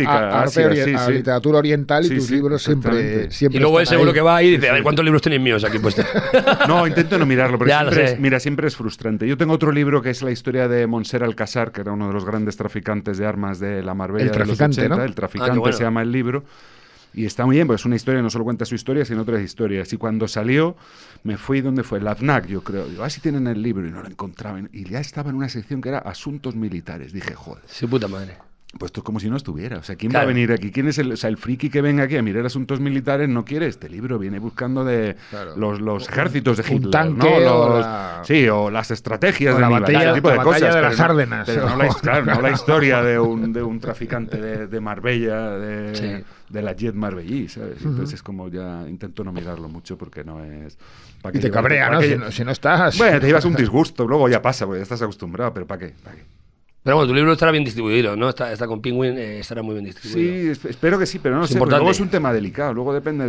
asiática, a, ah, literatura oriental y tus libros siempre, siempre, Y luego él seguro que va ahí y dice, a ver, ¿cuántos libros tenéis míos aquí puestos? No, intento no mirarlo, pero siempre es, mira, siempre es frustrante. Yo tengo otro libro que es la historia de Monser Alcázar, que era uno de los grandes traficantes de armas de la Marbella el traficante, de los 80, ¿no? El ah, traficante se llama el libro. Y está muy bien, porque es una historia, no solo cuenta su historia, sino otras historias. Y cuando salió, me fui donde fue, la FNAC, yo creo. ah, si tienen el libro, y no lo encontraban. Y ya estaba en una sección que era Asuntos Militares. Dije, joder. Sí, puta madre. Pues esto es como si no estuviera. O sea, ¿quién va a venir aquí? ¿Quién es el, friki que venga aquí a mirar asuntos militares? No quiere este libro. Viene buscando de los, ejércitos de Hitler, Sí, o las estrategias de batalla, tipo la de cosas. las no, la, claro, no la historia de un, de un traficante de, Marbella, de, la Jet Marbellí, ¿sabes? Entonces es como ya intento no mirarlo mucho porque no es... te cabrea, ¿no? Si, ¿no? estás... Bueno, te llevas un disgusto, luego ya pasa porque ya estás acostumbrado, pero ¿para qué? ¿Para qué? Pero bueno, tu libro estará bien distribuido, ¿no? Está, con Penguin, eh, estará muy bien distribuido. Sí, espero que sí, pero no sé. Importante. Luego es un tema delicado. Luego depende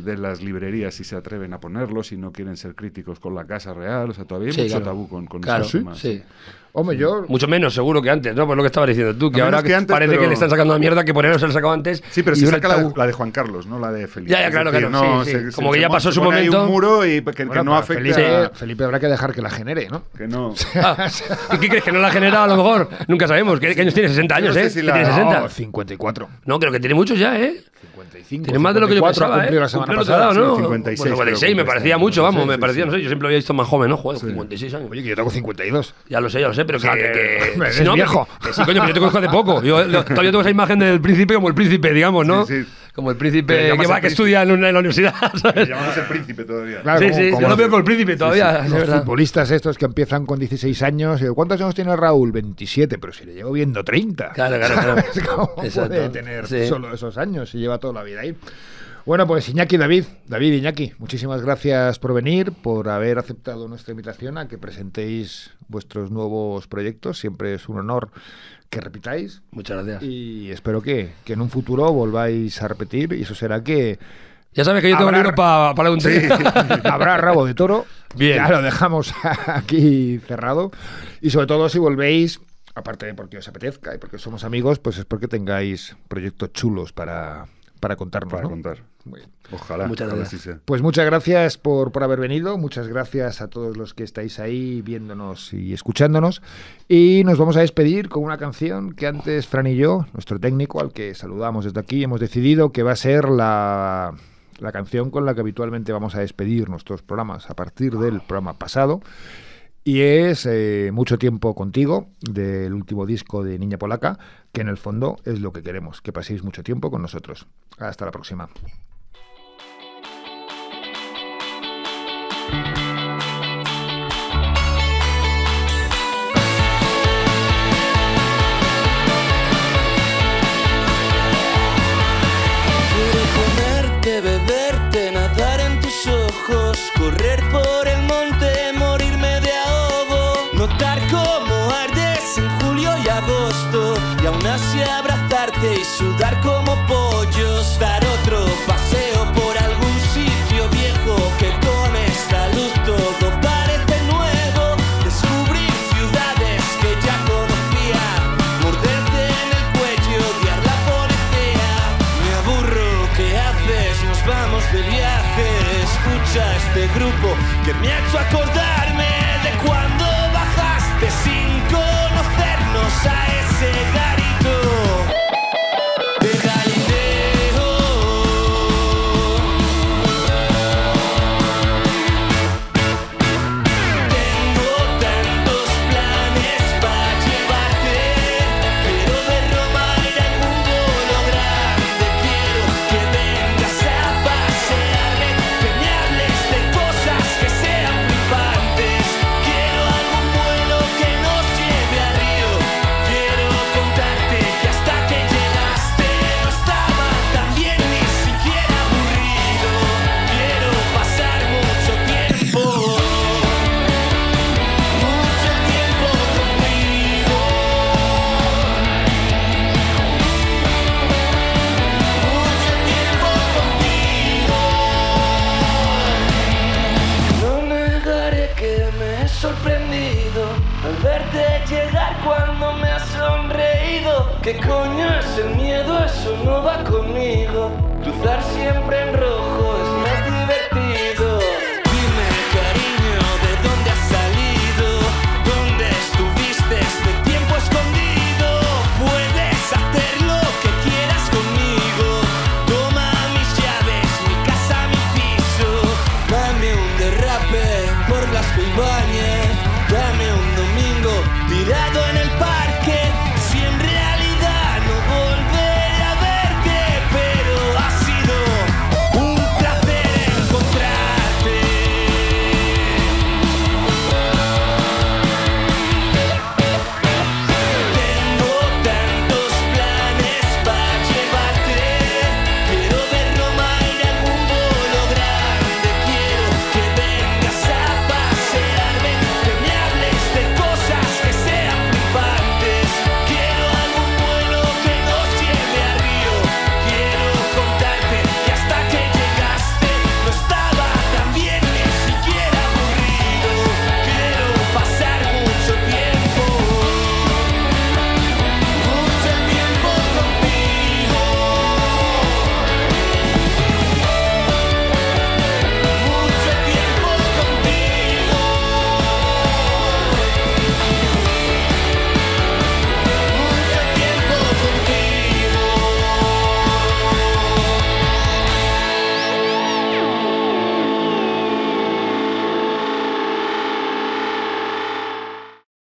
de, las librerías si se atreven a ponerlo, si no quieren ser críticos con la Casa Real. O sea, todavía hay mucho tabú con, con claro, temas. Sí. Mucho menos seguro que antes, ¿no? por lo que estaba diciendo tú, que ahora parece que le están sacando la mierda que por él no se le sacó antes. Sí, pero si saca la, la, de Juan Carlos, no la de Felipe. Ya, ya, claro, que No, como que ya pasó su momento. un muro y que, no afecta Felipe, a... Felipe habrá que dejar que la genere, ¿no? Que no. Ah, ¿Y qué crees? ¿Que no la genera a lo mejor? Nunca sabemos. ¿Qué, años tiene? 60 años, ¿eh? ¿Tiene 60? No, 54. No, creo que tiene muchos ya, ¿eh? 55. Tiene más de lo que yo pensaba, ¿eh? la semana pasada, ¿no? 56. 56, me parecía mucho, vamos, me parecía, no sé, yo siempre lo había visto más joven, ¿no? Joder, 56 años. Oye, que yo tengo 52. Ya lo sé, ya lo sé pero que. que, no, viejo. coño, pero yo te conozco hace poco. Yo todavía tengo esa imagen del príncipe como el príncipe, digamos, ¿no? Como el príncipe que va, que estudia en, la universidad. ¿sabes? llama el príncipe todavía. Claro, sí, como, sí, yo lo veo con el príncipe todavía. Los futbolistas estos que empiezan con 16 años. Eh, ¿Cuántos años tiene Raúl? 27, pero si le llevo viendo 30. Claro, claro, claro. Exacto. puede tener solo esos años si lleva toda la vida ahí? Bueno, pues Iñaki David, David Iñaki, muchísimas gracias por venir, por haber aceptado nuestra invitación a que presentéis vuestros nuevos proyectos. Siempre es un honor que repitáis. Muchas gracias. Y espero que, en un futuro volváis a repetir y eso será que ya sabes que yo tengo dinero para un Habrá rabo de toro. Bien. Ya lo dejamos aquí cerrado. Y sobre todo, si volvéis, aparte de porque os apetezca y porque somos amigos, pues es porque tengáis proyectos chulos para, para contarnos. contar. Ojalá. Muchas gracias. Pues muchas gracias por, por haber venido. Muchas gracias a todos los que estáis ahí viéndonos y escuchándonos. Y nos vamos a despedir con una canción que antes Fran y yo, nuestro técnico al que saludamos desde aquí, hemos decidido que va a ser la la canción con la que habitualmente vamos a despedir nuestros programas a partir del programa pasado. Y es eh, Mucho tiempo contigo, del último disco de Niña Polaca, que en el fondo es lo que queremos, que paséis mucho tiempo con nosotros. Hasta la próxima. y sudar como pollos, dar otro paseo por algún sitio viejo que con esta luz todo parece nuevo, descubrir ciudades que ya conocía, morderte en el cuello, odiar la policía, me aburro, ¿qué haces? Nos vamos de viaje, escucha este grupo que me ha hecho acordar.